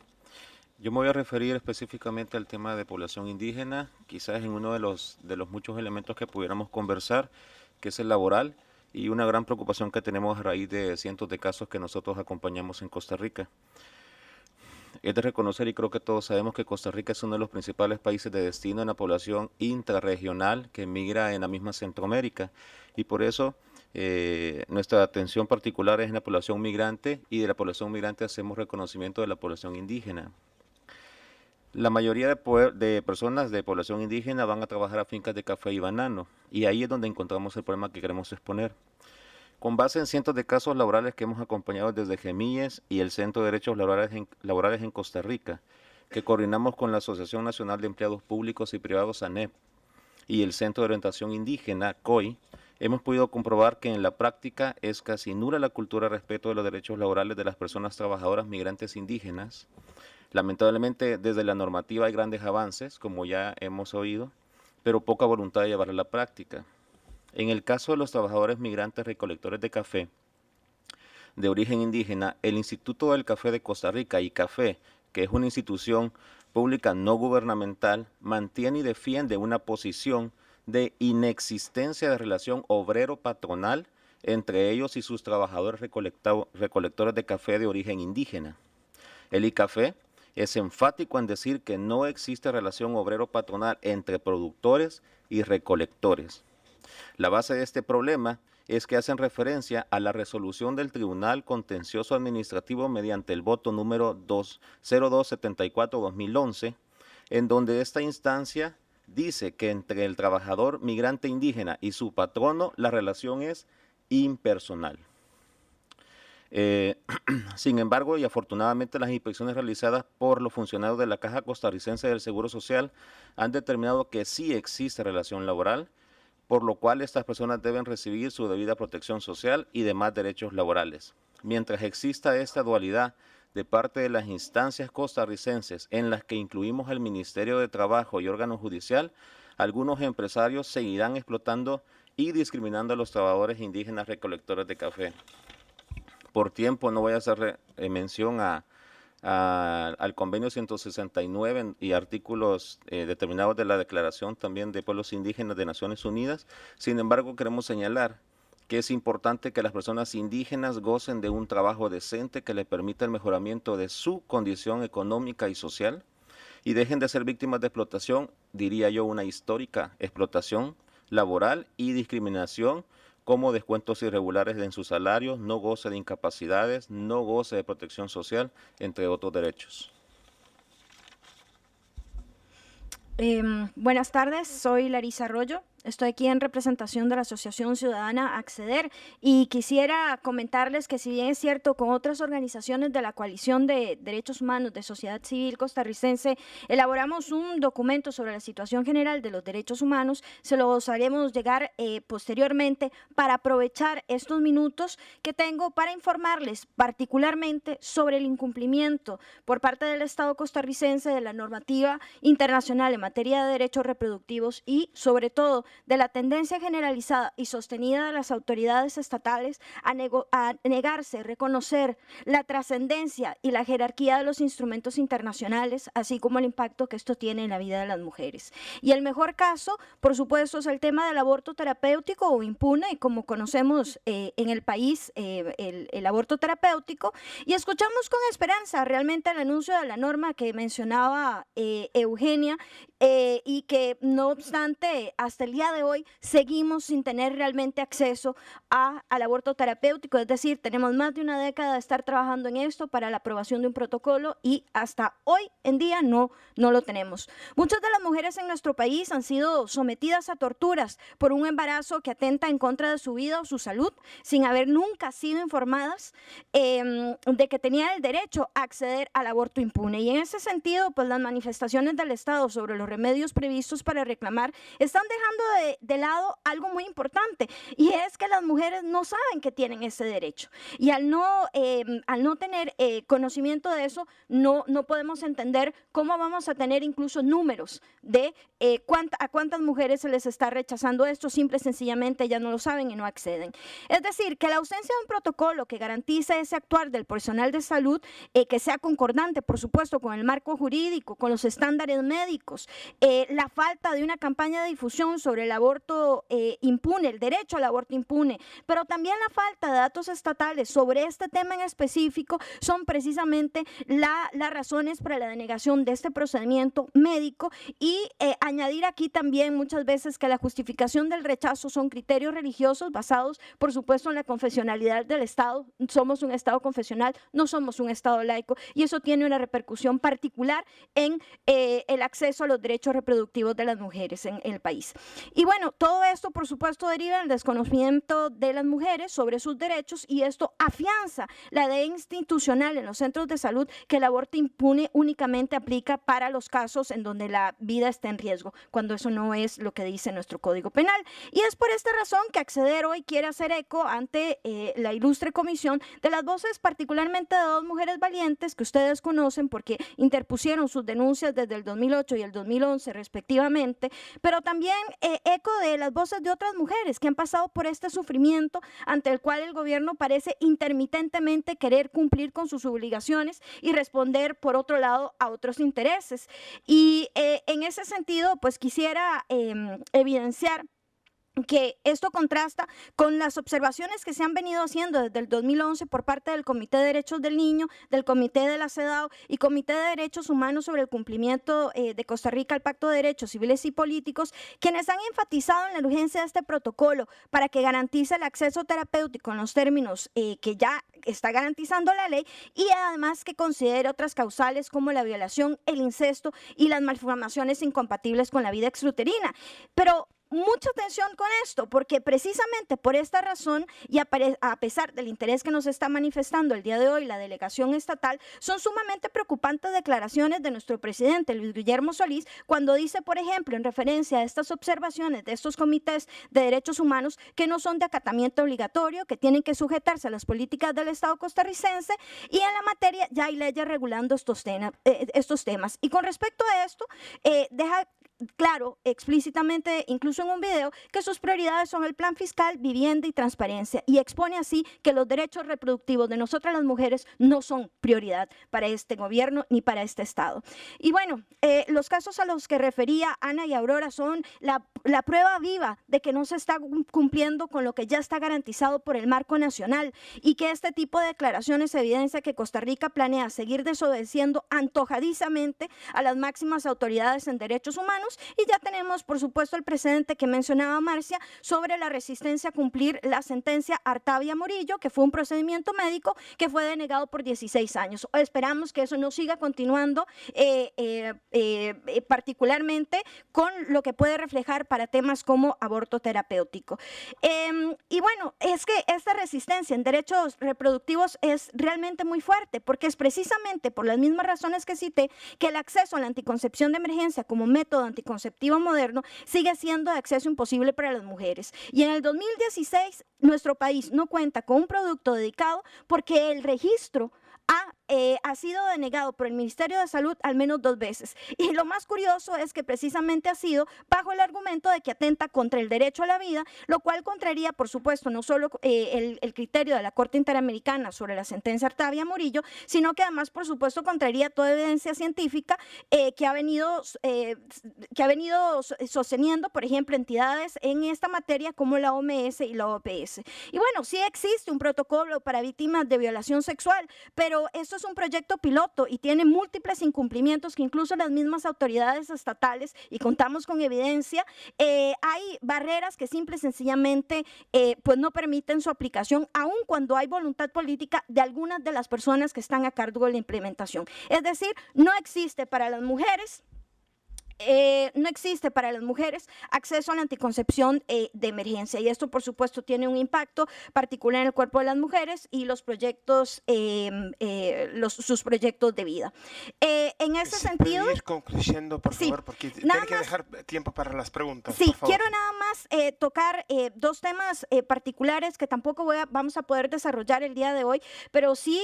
Yo me voy a referir específicamente al tema de población indígena, quizás en uno de los, de los muchos elementos que pudiéramos conversar que es el laboral, y una gran preocupación que tenemos a raíz de cientos de casos que nosotros acompañamos en Costa Rica. Es de reconocer y creo que todos sabemos que Costa Rica es uno de los principales países de destino en la población intrarregional que migra en la misma Centroamérica y por eso eh, nuestra atención particular es en la población migrante y de la población migrante hacemos reconocimiento de la población indígena. La mayoría de, personas de población indígena van a trabajar a fincas de café y banano, y ahí es donde encontramos el problema que queremos exponer. Con base en cientos de casos laborales que hemos acompañado desde Gemíes y el Centro de Derechos laborales en, laborales en Costa Rica, que coordinamos con la Asociación Nacional de Empleados Públicos y Privados, ANEP, y el Centro de Orientación Indígena, COI, hemos podido comprobar que en la práctica es casi nula la cultura respecto respeto de los derechos laborales de las personas trabajadoras migrantes indígenas, Lamentablemente, desde la normativa hay grandes avances, como ya hemos oído, pero poca voluntad de llevarla a la práctica. En el caso de los trabajadores migrantes recolectores de café de origen indígena, el Instituto del Café de Costa Rica y Café, e, que es una institución pública no gubernamental, mantiene y defiende una posición de inexistencia de relación obrero-patronal entre ellos y sus trabajadores recolectores de café de origen indígena. El ICAFE es enfático en decir que no existe relación obrero-patronal entre productores y recolectores. La base de este problema es que hacen referencia a la resolución del Tribunal Contencioso Administrativo mediante el voto número 20274 2011 en donde esta instancia dice que entre el trabajador migrante indígena y su patrono la relación es impersonal. Eh, sin embargo, y afortunadamente las inspecciones realizadas por los funcionarios de la Caja Costarricense del Seguro Social han determinado que sí existe relación laboral, por lo cual estas personas deben recibir su debida protección social y demás derechos laborales. Mientras exista esta dualidad de parte de las instancias costarricenses en las que incluimos al Ministerio de Trabajo y órgano judicial, algunos empresarios seguirán explotando y discriminando a los trabajadores indígenas recolectores de café. Por tiempo no voy a hacer eh, mención al convenio 169 y artículos eh, determinados de la Declaración también de Pueblos Indígenas de Naciones Unidas. Sin embargo, queremos señalar que es importante que las personas indígenas gocen de un trabajo decente que les permita el mejoramiento de su condición económica y social y dejen de ser víctimas de explotación, diría yo, una histórica explotación laboral y discriminación como descuentos irregulares en sus salarios, no goce de incapacidades, no goce de protección social, entre otros derechos. Em, buenas tardes, soy Larisa Arroyo, Estoy aquí en representación de la Asociación Ciudadana Acceder y quisiera comentarles que si bien es cierto, con otras organizaciones de la coalición de derechos humanos de sociedad civil costarricense, elaboramos un documento sobre la situación general de los derechos humanos, se lo haremos llegar eh, posteriormente para aprovechar estos minutos que tengo para informarles particularmente sobre el incumplimiento por parte del Estado costarricense de la normativa internacional en materia de derechos reproductivos y sobre todo de la tendencia generalizada y sostenida de las autoridades estatales a, negarse a reconocer la trascendencia y la jerarquía de los instrumentos internacionales, así como el impacto que esto tiene en la vida de las mujeres. Y el mejor caso, por supuesto, es el tema del aborto terapéutico o impune, y como conocemos eh, en el país eh, el, aborto terapéutico. Y escuchamos con esperanza realmente el anuncio de la norma que mencionaba eh, Eugenia eh, y que no obstante, hasta el día de hoy seguimos sin tener realmente acceso a, al aborto terapéutico, es decir, tenemos más de una década de estar trabajando en esto para la aprobación de un protocolo y hasta hoy en día no, no lo tenemos. Muchas de las mujeres en nuestro país han sido sometidas a torturas por un embarazo que atenta en contra de su vida o su salud, sin haber nunca sido informadas em, de que tenían el derecho a acceder al aborto impune. Y en ese sentido, pues las manifestaciones del Estado sobre los remedios previstos para reclamar, están dejando de, lado algo muy importante y es que las mujeres no saben que tienen ese derecho. Y al no, em, al no tener eh, conocimiento de eso, no, no podemos entender cómo vamos a tener incluso números de eh, a cuántas mujeres se les está rechazando esto. Simple y sencillamente ya no lo saben y no acceden. Es decir, que la ausencia de un protocolo que garantice ese actuar del personal de salud, eh, que sea concordante, por supuesto, con el marco jurídico, con los estándares médicos, eh, la falta de una campaña de difusión sobre el aborto eh, impune, el derecho al aborto impune, pero también la falta de datos estatales sobre este tema en específico son precisamente la, las razones para la denegación de este procedimiento médico y eh, añadir aquí también muchas veces que la justificación del rechazo son criterios religiosos basados, por supuesto, en la confesionalidad del Estado. Somos un Estado confesional, no somos un Estado laico y eso tiene una repercusión particular en el acceso a los derechos derechos reproductivos de las mujeres en el país. Y bueno, todo esto, por supuesto, deriva del desconocimiento de las mujeres sobre sus derechos y esto afianza la de institucional en los centros de salud que el aborto impune únicamente aplica para los casos en donde la vida está en riesgo, cuando eso no es lo que dice nuestro Código Penal. Y es por esta razón que Acceder hoy quiere hacer eco ante eh, la ilustre comisión de las voces, particularmente de dos mujeres valientes que ustedes conocen porque interpusieron sus denuncias desde el 2008 y el 2000 respectivamente, pero también eh, eco de las voces de otras mujeres que han pasado por este sufrimiento ante el cual el gobierno parece intermitentemente querer cumplir con sus obligaciones y responder por otro lado a otros intereses. Y eh, en ese sentido, pues quisiera em, evidenciar que esto contrasta con las observaciones que se han venido haciendo desde el 2011 por parte del Comité de Derechos del Niño, del Comité de la CEDAW y Comité de Derechos Humanos sobre el cumplimiento eh, de Costa Rica al Pacto de Derechos Civiles y Políticos, quienes han enfatizado en la urgencia de este protocolo para que garantice el acceso terapéutico en los términos eh, que ya está garantizando la ley y además que considere otras causales como la violación, el incesto y las malformaciones incompatibles con la vida extruterina, Pero mucha atención con esto, porque precisamente por esta razón y a, pesar del interés que nos está manifestando el día de hoy la delegación estatal, son sumamente preocupantes declaraciones de nuestro presidente Luis Guillermo Solís cuando dice, por ejemplo, en referencia a estas observaciones de estos comités de derechos humanos que no son de acatamiento obligatorio, que tienen que sujetarse a las políticas del Estado costarricense y en la materia ya hay leyes regulando estos, eh, temas. Y con respecto a esto, eh, deja claro, explícitamente, incluso en un video, que sus prioridades son el plan fiscal, vivienda y transparencia, y expone así que los derechos reproductivos de nosotras las mujeres no son prioridad para este gobierno ni para este Estado. Y bueno, eh, los casos a los que refería Ana y Aurora son la, la prueba viva de que no se está cumpliendo con lo que ya está garantizado por el marco nacional y que este tipo de declaraciones evidencia que Costa Rica planea seguir desobedeciendo antojadizamente a las máximas autoridades en derechos humanos y ya tenemos, por supuesto, el precedente que mencionaba Marcia sobre la resistencia a cumplir la sentencia Artavia Morillo, que fue un procedimiento médico que fue denegado por 16 años. Esperamos que eso no siga continuando, eh, eh, eh, particularmente con lo que puede reflejar para temas como aborto terapéutico. Em, y bueno, es que esta resistencia en derechos reproductivos es realmente muy fuerte, porque es precisamente por las mismas razones que cité que el acceso a la anticoncepción de emergencia como método anticonceptivo conceptivo moderno sigue siendo de acceso imposible para las mujeres. Y en el 2016 nuestro país no cuenta con un producto dedicado porque el registro eh, ha, sido denegado por el Ministerio de Salud al menos dos veces. Y lo más curioso es que precisamente ha sido bajo el argumento de que atenta contra el derecho a la vida, lo cual contraría, por supuesto, no solo eh, el, criterio de la Corte Interamericana sobre la sentencia Artavia Murillo, sino que además, por supuesto, contraría toda evidencia científica eh, que ha venido, que ha venido sosteniendo, por ejemplo, entidades en esta materia como la OMS y la OPS. Y bueno, sí existe un protocolo para víctimas de violación sexual, pero esto es un proyecto piloto y tiene múltiples incumplimientos que incluso las mismas autoridades estatales, y contamos con evidencia, eh, hay barreras que simple y sencillamente eh, pues no permiten su aplicación, aun cuando hay voluntad política de algunas de las personas que están a cargo de la implementación. Es decir, no existe para las mujeres eh, no existe para las mujeres acceso a la anticoncepción eh, de emergencia y esto por supuesto tiene un impacto particular en el cuerpo de las mujeres y los proyectos, em, eh, sus proyectos de vida. en ese sentido... Ir concluyendo, por favor, porque tiene que dejar tiempo para las preguntas. Sí, quiero nada más tocar dos temas particulares que tampoco vamos a poder desarrollar el día de hoy, pero sí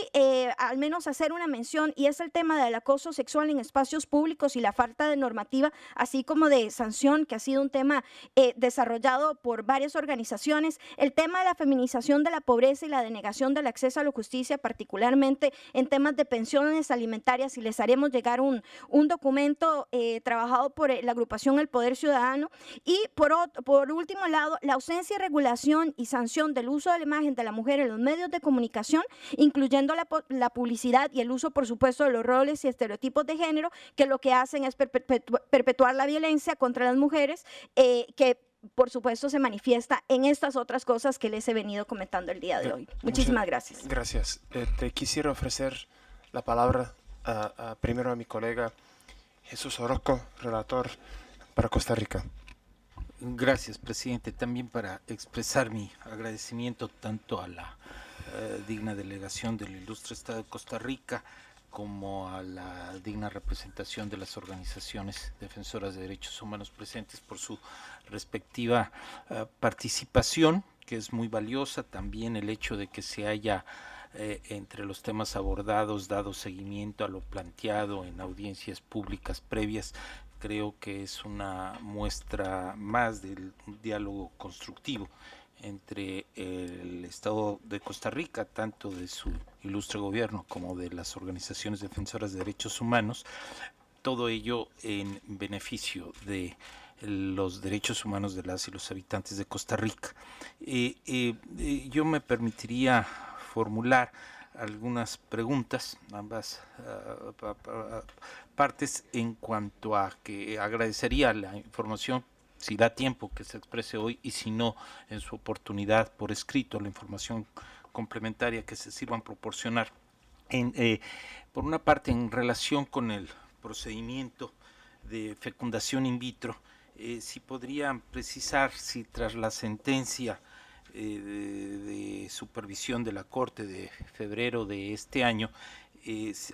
al menos hacer una mención y es el tema del acoso sexual en espacios públicos y la falta de normativa así como de sanción, que ha sido un tema eh, desarrollado por varias organizaciones, el tema de la feminización de la pobreza y la denegación del acceso a la justicia, particularmente en temas de pensiones alimentarias, y les haremos llegar un, un documento eh, trabajado por eh, la agrupación El Poder Ciudadano, y por, por último lado, la ausencia de regulación y sanción del uso de la imagen de la mujer en los medios de comunicación, incluyendo la, la publicidad y el uso, por supuesto, de los roles y estereotipos de género, que lo que hacen es perpetuar perpetuar la violencia contra las mujeres eh, que por supuesto se manifiesta en estas otras cosas que les he venido comentando el día de hoy. Muchísimas gracias. Gracias. Eh, te quisiera ofrecer la palabra primero a mi colega Jesús Orozco, relator para Costa Rica. Gracias, presidente. También para expresar mi agradecimiento tanto a la eh, digna delegación del ilustre Estado de Costa Rica como a la digna representación de las organizaciones defensoras de derechos humanos presentes por su respectiva eh, participación, que es muy valiosa. También el hecho de que se haya eh, entre los temas abordados dado seguimiento a lo planteado en audiencias públicas previas. Creo que es una muestra más del diálogo constructivo entre el Estado de Costa Rica, tanto de su ilustre gobierno como de las organizaciones defensoras de derechos humanos, todo ello en beneficio de los derechos humanos de las y los habitantes de Costa Rica. Eh, eh, eh, yo me permitiría formular algunas preguntas, ambas ah, partes, en cuanto a que agradecería la información si da tiempo que se exprese hoy y si no, en su oportunidad por escrito, la información complementaria que se sirvan proporcionar. En, eh, por una parte, en relación con el procedimiento de fecundación in vitro, eh, si podrían precisar si tras la sentencia eh, de, supervisión de la Corte de febrero de este año,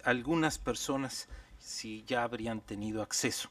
algunas personas si ya habrían tenido acceso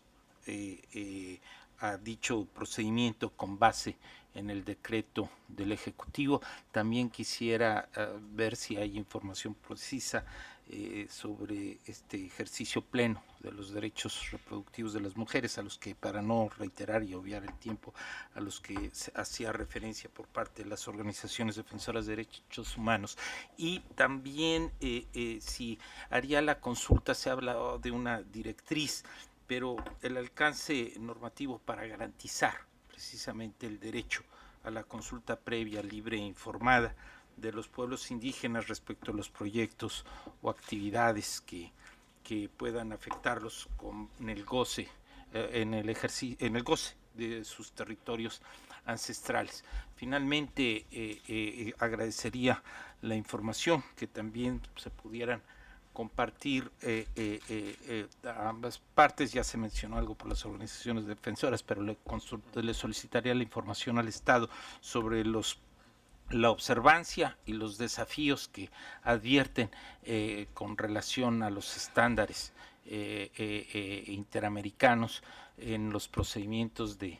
a dicho procedimiento con base en el decreto del Ejecutivo. También quisiera eh, ver si hay información precisa eh, sobre este ejercicio pleno de los derechos reproductivos de las mujeres, a los que, para no reiterar y obviar el tiempo, a los que se hacía referencia por parte de las organizaciones defensoras de derechos humanos. Y también, eh, si haría la consulta, se ha hablado de una directriz pero el alcance normativo para garantizar precisamente el derecho a la consulta previa, libre e informada de los pueblos indígenas respecto a los proyectos o actividades que, puedan afectarlos con el goce, eh, en, el en el goce de sus territorios ancestrales. Finalmente, eh, eh, agradecería la información que también se pudieran compartir eh, eh, eh, ambas partes. Ya se mencionó algo por las organizaciones defensoras, pero le, solicitaría la información al Estado sobre los la observancia y los desafíos que advierten con relación a los estándares interamericanos en los procedimientos de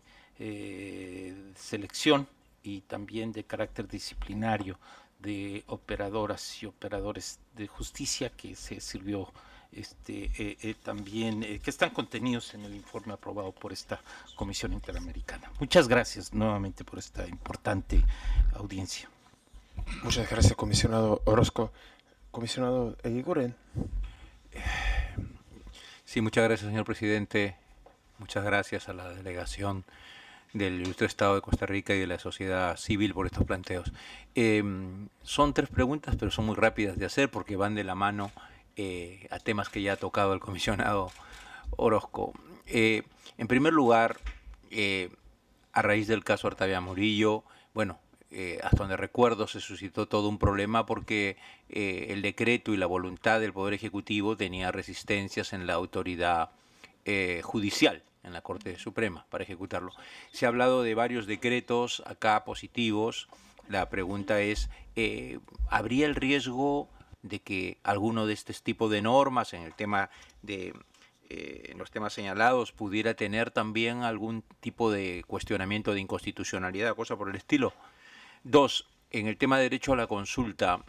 selección y también de carácter disciplinario de operadoras y operadores de justicia que se sirvió este, eh, eh, también, eh, que están contenidos en el informe aprobado por esta Comisión Interamericana. Muchas gracias nuevamente por esta importante audiencia. Muchas gracias, comisionado Orozco. Comisionado Eguiguren. Sí, muchas gracias, señor presidente. Muchas gracias a la delegación del ilustre Estado de Costa Rica y de la sociedad civil por estos planteos. Em, son tres preguntas, pero son muy rápidas de hacer porque van de la mano eh, a temas que ya ha tocado el comisionado Orozco. Eh, en primer lugar, eh, a raíz del caso Artavia Murillo, bueno, hasta donde recuerdo, se suscitó todo un problema porque el decreto y la voluntad del Poder Ejecutivo tenía resistencias en la autoridad judicial en la Corte Suprema para ejecutarlo. Se ha hablado de varios decretos acá positivos. La pregunta es, eh, ¿habría el riesgo de que alguno de este tipo de normas en el tema de eh, los temas señalados pudiera tener también algún tipo de cuestionamiento de inconstitucionalidad, cosa por el estilo? Dos, en el tema de derecho a la consulta,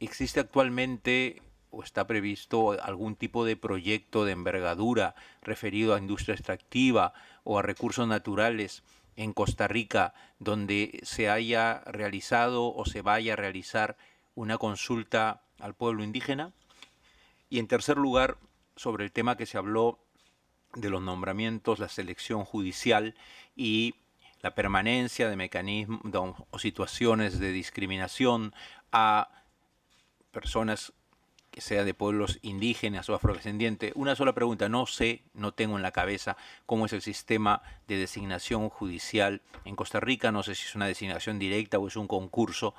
existe actualmente o está previsto algún tipo de proyecto de envergadura referido a industria extractiva o a recursos naturales en Costa Rica donde se haya realizado o se vaya a realizar una consulta al pueblo indígena? Y en tercer lugar, sobre el tema que se habló de los nombramientos, la selección judicial y la permanencia de mecanismos o situaciones de discriminación a personas sea de pueblos indígenas o afrodescendientes. Una sola pregunta, no sé, no tengo en la cabeza cómo es el sistema de designación judicial en Costa Rica, no sé si es una designación directa o es un concurso,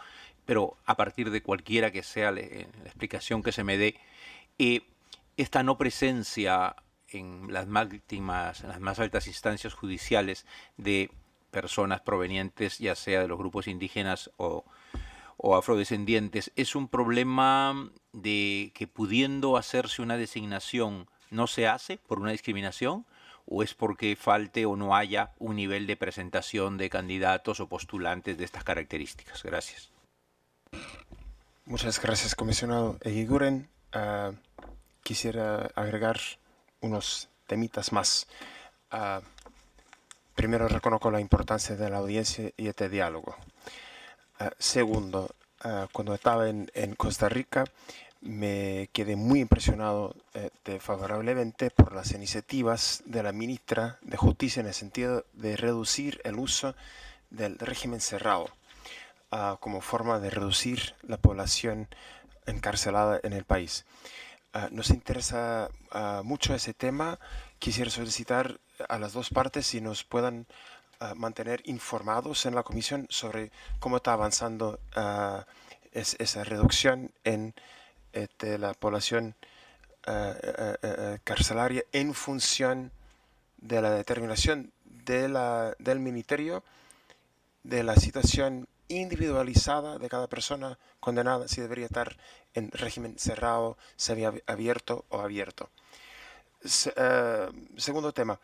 pero a partir de cualquiera que sea eh, la, explicación que se me dé, eh, esta no presencia en las, máximas, en las más altas instancias judiciales de personas provenientes ya sea de los grupos indígenas o o afrodescendientes, es un problema de que pudiendo hacerse una designación no se hace por una discriminación o es porque falte o no haya un nivel de presentación de candidatos o postulantes de estas características. Gracias. Muchas gracias, comisionado Eguiguren. Ah, quisiera agregar unos temitas más. Ah, primero reconozco la importancia de la audiencia y este diálogo. Ah, segundo, ah, cuando estaba en, Costa Rica me quedé muy impresionado eh, favorablemente por las iniciativas de la ministra de Justicia en el sentido de reducir el uso del régimen cerrado ah, como forma de reducir la población encarcelada en el país. nos interesa mucho ese tema. Quisiera solicitar a las dos partes si nos puedan mantener informados en la comisión sobre cómo está avanzando ah, esa reducción en este, la población ah, ah, carcelaria en función de la determinación del ministerio de la situación individualizada de cada persona condenada, si debería estar en régimen cerrado, semiabierto o abierto. segundo tema,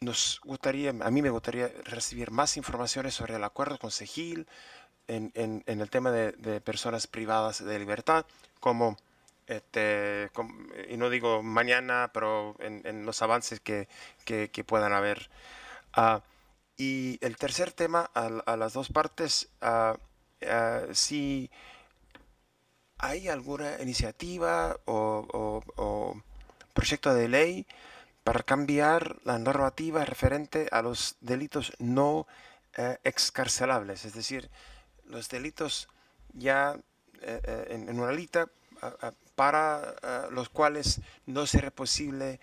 nos gustaría, a mí me gustaría recibir más informaciones sobre el acuerdo con Sejil en, en, el tema de, personas privadas de libertad, como, este, y no digo mañana, pero en, los avances que, que, puedan haber. Ah, y el tercer tema, a, las dos partes, ah, ah, si hay alguna iniciativa o, o, o proyecto de ley para cambiar la normativa referente a los delitos no eh, excarcelables, es decir, los delitos ya eh, eh, en, una lista para los cuales no será posible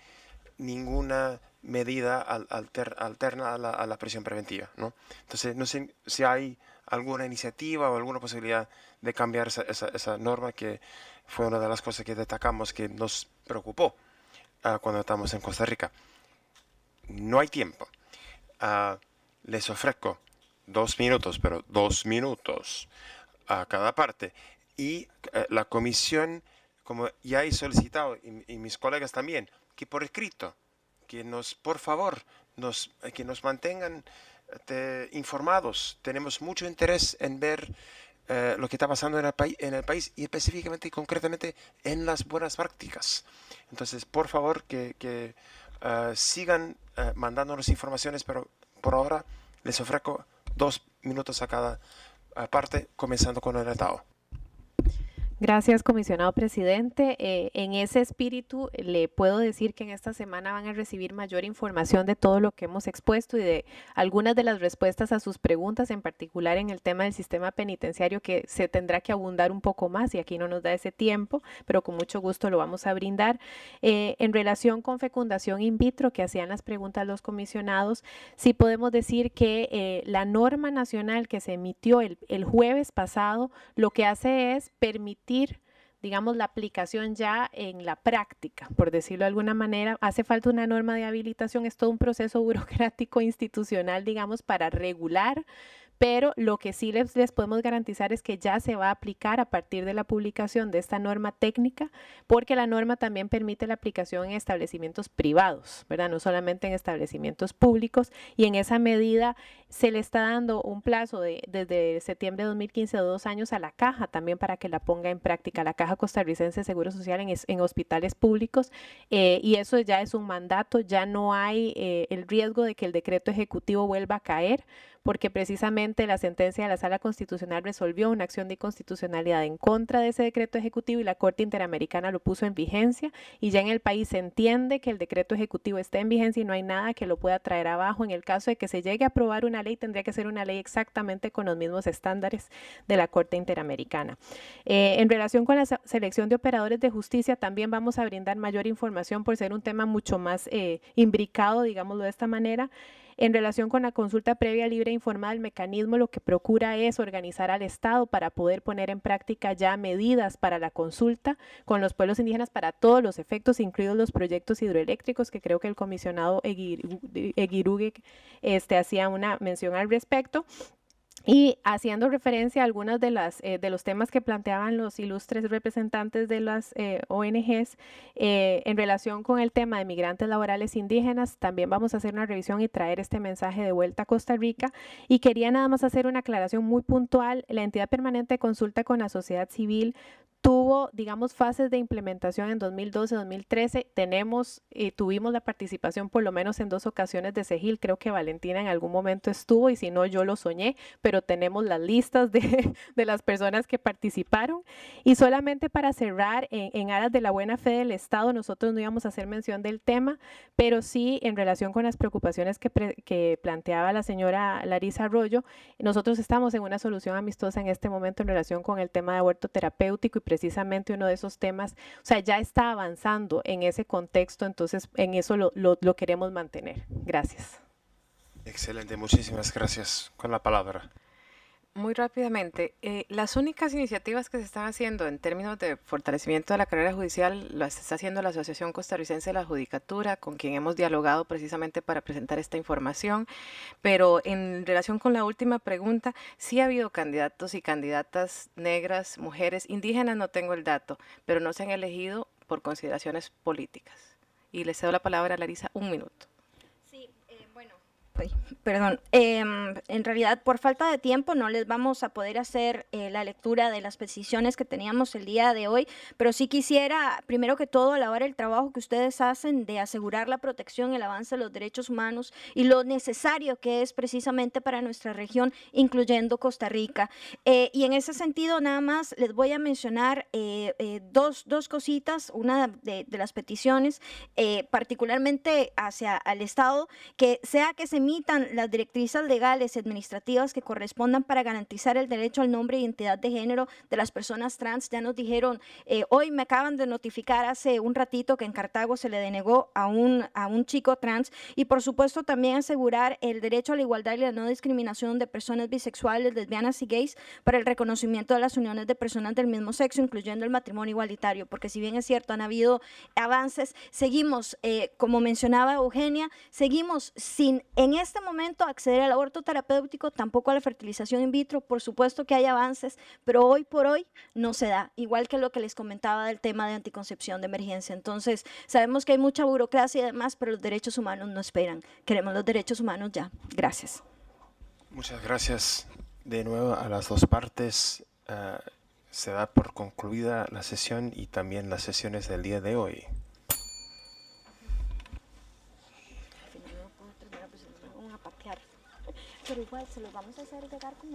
ninguna medida alterna a la, prisión preventiva. Entonces, no sé si hay alguna iniciativa o alguna posibilidad de cambiar esa norma que fue una de las cosas que destacamos que nos preocupó cuando estamos en Costa Rica. No hay tiempo. Ah, les ofrezco dos minutos, pero dos minutos a cada parte. Y eh, la comisión, como ya he solicitado, y, mis colegas también, que por escrito, que nos, por favor, nos, eh, que nos mantengan eh, informados. Tenemos mucho interés en ver eh, lo que está pasando en el, país, en el país y específicamente y concretamente en las buenas prácticas. Entonces, por favor, que, eh, sigan eh, mandándonos informaciones, pero por ahora les ofrezco dos minutos a cada parte, comenzando con el atao. Gracias, comisionado presidente. Eh, en ese espíritu, eh, le puedo decir que en esta semana van a recibir mayor información de todo lo que hemos expuesto y de algunas de las respuestas a sus preguntas, en particular en el tema del sistema penitenciario, que se tendrá que abundar un poco más y aquí no nos da ese tiempo, pero con mucho gusto lo vamos a brindar. Eh, en relación con fecundación in vitro, que hacían las preguntas los comisionados, sí podemos decir que la norma nacional que se emitió el, el jueves pasado, lo que hace es permitir digamos, la aplicación ya en la práctica, por decirlo de alguna manera. Hace falta una norma de habilitación, es todo un proceso burocrático institucional, digamos, para regular pero lo que sí les, les, podemos garantizar es que ya se va a aplicar a partir de la publicación de esta norma técnica, porque la norma también permite la aplicación en establecimientos privados, ¿verdad? No solamente en establecimientos públicos, y en esa medida se le está dando un plazo de, desde septiembre de 2015 de dos años a la caja también para que la ponga en práctica, la Caja Costarricense de Seguro Social en, hospitales públicos, eh, y eso ya es un mandato, ya no hay eh, el riesgo de que el decreto ejecutivo vuelva a caer porque precisamente la sentencia de la Sala Constitucional resolvió una acción de inconstitucionalidad en contra de ese decreto ejecutivo y la Corte Interamericana lo puso en vigencia y ya en el país se entiende que el decreto ejecutivo está en vigencia y no hay nada que lo pueda traer abajo. En el caso de que se llegue a aprobar una ley, tendría que ser una ley exactamente con los mismos estándares de la Corte Interamericana. Eh, en relación con la selección de operadores de justicia, también vamos a brindar mayor información por ser un tema mucho más eh, imbricado, digámoslo de esta manera. En relación con la consulta previa, libre e informada el mecanismo lo que procura es organizar al Estado para poder poner en práctica ya medidas para la consulta con los pueblos indígenas para todos los efectos, incluidos los proyectos hidroeléctricos, que creo que el comisionado Eguirugue este, hacía una mención al respecto. Y haciendo referencia a algunos de, las, eh, de los temas que planteaban los ilustres representantes de las eh, ONGs eh, en relación con el tema de migrantes laborales indígenas, también vamos a hacer una revisión y traer este mensaje de vuelta a Costa Rica. Y quería nada más hacer una aclaración muy puntual. La entidad permanente consulta con la sociedad civil tuvo, digamos, fases de implementación en 2012-2013. Tenemos, eh, tuvimos la participación por lo menos en dos ocasiones de segil Creo que Valentina en algún momento estuvo y si no, yo lo soñé, pero tenemos las listas de, de las personas que participaron. Y solamente para cerrar, en, aras de la buena fe del Estado, nosotros no íbamos a hacer mención del tema, pero sí en relación con las preocupaciones que, planteaba la señora Larisa Arroyo, nosotros estamos en una solución amistosa en este momento en relación con el tema de aborto terapéutico y precisamente uno de esos temas, o sea, ya está avanzando en ese contexto, entonces en eso lo, queremos mantener. Gracias. Excelente, muchísimas gracias. Con la palabra muy rápidamente, eh, las únicas iniciativas que se están haciendo en términos de fortalecimiento de la carrera judicial las está haciendo la Asociación Costarricense de la Judicatura, con quien hemos dialogado precisamente para presentar esta información. Pero en relación con la última pregunta, sí ha habido candidatos y candidatas negras, mujeres, indígenas, no tengo el dato, pero no se han elegido por consideraciones políticas. Y les cedo la palabra a Larisa un minuto perdón, em, en realidad por falta de tiempo no les vamos a poder hacer eh, la lectura de las peticiones que teníamos el día de hoy, pero sí quisiera, primero que todo, alabar el trabajo que ustedes hacen de asegurar la protección, el avance de los derechos humanos y lo necesario que es precisamente para nuestra región, incluyendo Costa Rica. Eh, y en ese sentido, nada más les voy a mencionar eh, dos, cositas, una de, de las peticiones, particularmente hacia el Estado, que sea que se las directrices legales y administrativas que correspondan para garantizar el derecho al nombre e identidad de género de las personas trans. Ya nos dijeron, eh, hoy me acaban de notificar hace un ratito que en Cartago se le denegó a un, a un chico trans y por supuesto también asegurar el derecho a la igualdad y la no discriminación de personas bisexuales, lesbianas y gays para el reconocimiento de las uniones de personas del mismo sexo, incluyendo el matrimonio igualitario, porque si bien es cierto, han habido avances, seguimos, eh, como mencionaba Eugenia, seguimos sin en este momento acceder al aborto terapéutico, tampoco a la fertilización in vitro. Por supuesto que hay avances, pero hoy por hoy no se da, igual que lo que les comentaba del tema de anticoncepción de emergencia. Entonces, sabemos que hay mucha burocracia y demás, pero los derechos humanos no esperan. Queremos los derechos humanos ya. Gracias. Muchas gracias de nuevo a las dos partes. Ah, se da por concluida la sesión y también las sesiones del día de hoy. pero igual se los vamos a hacer llegar como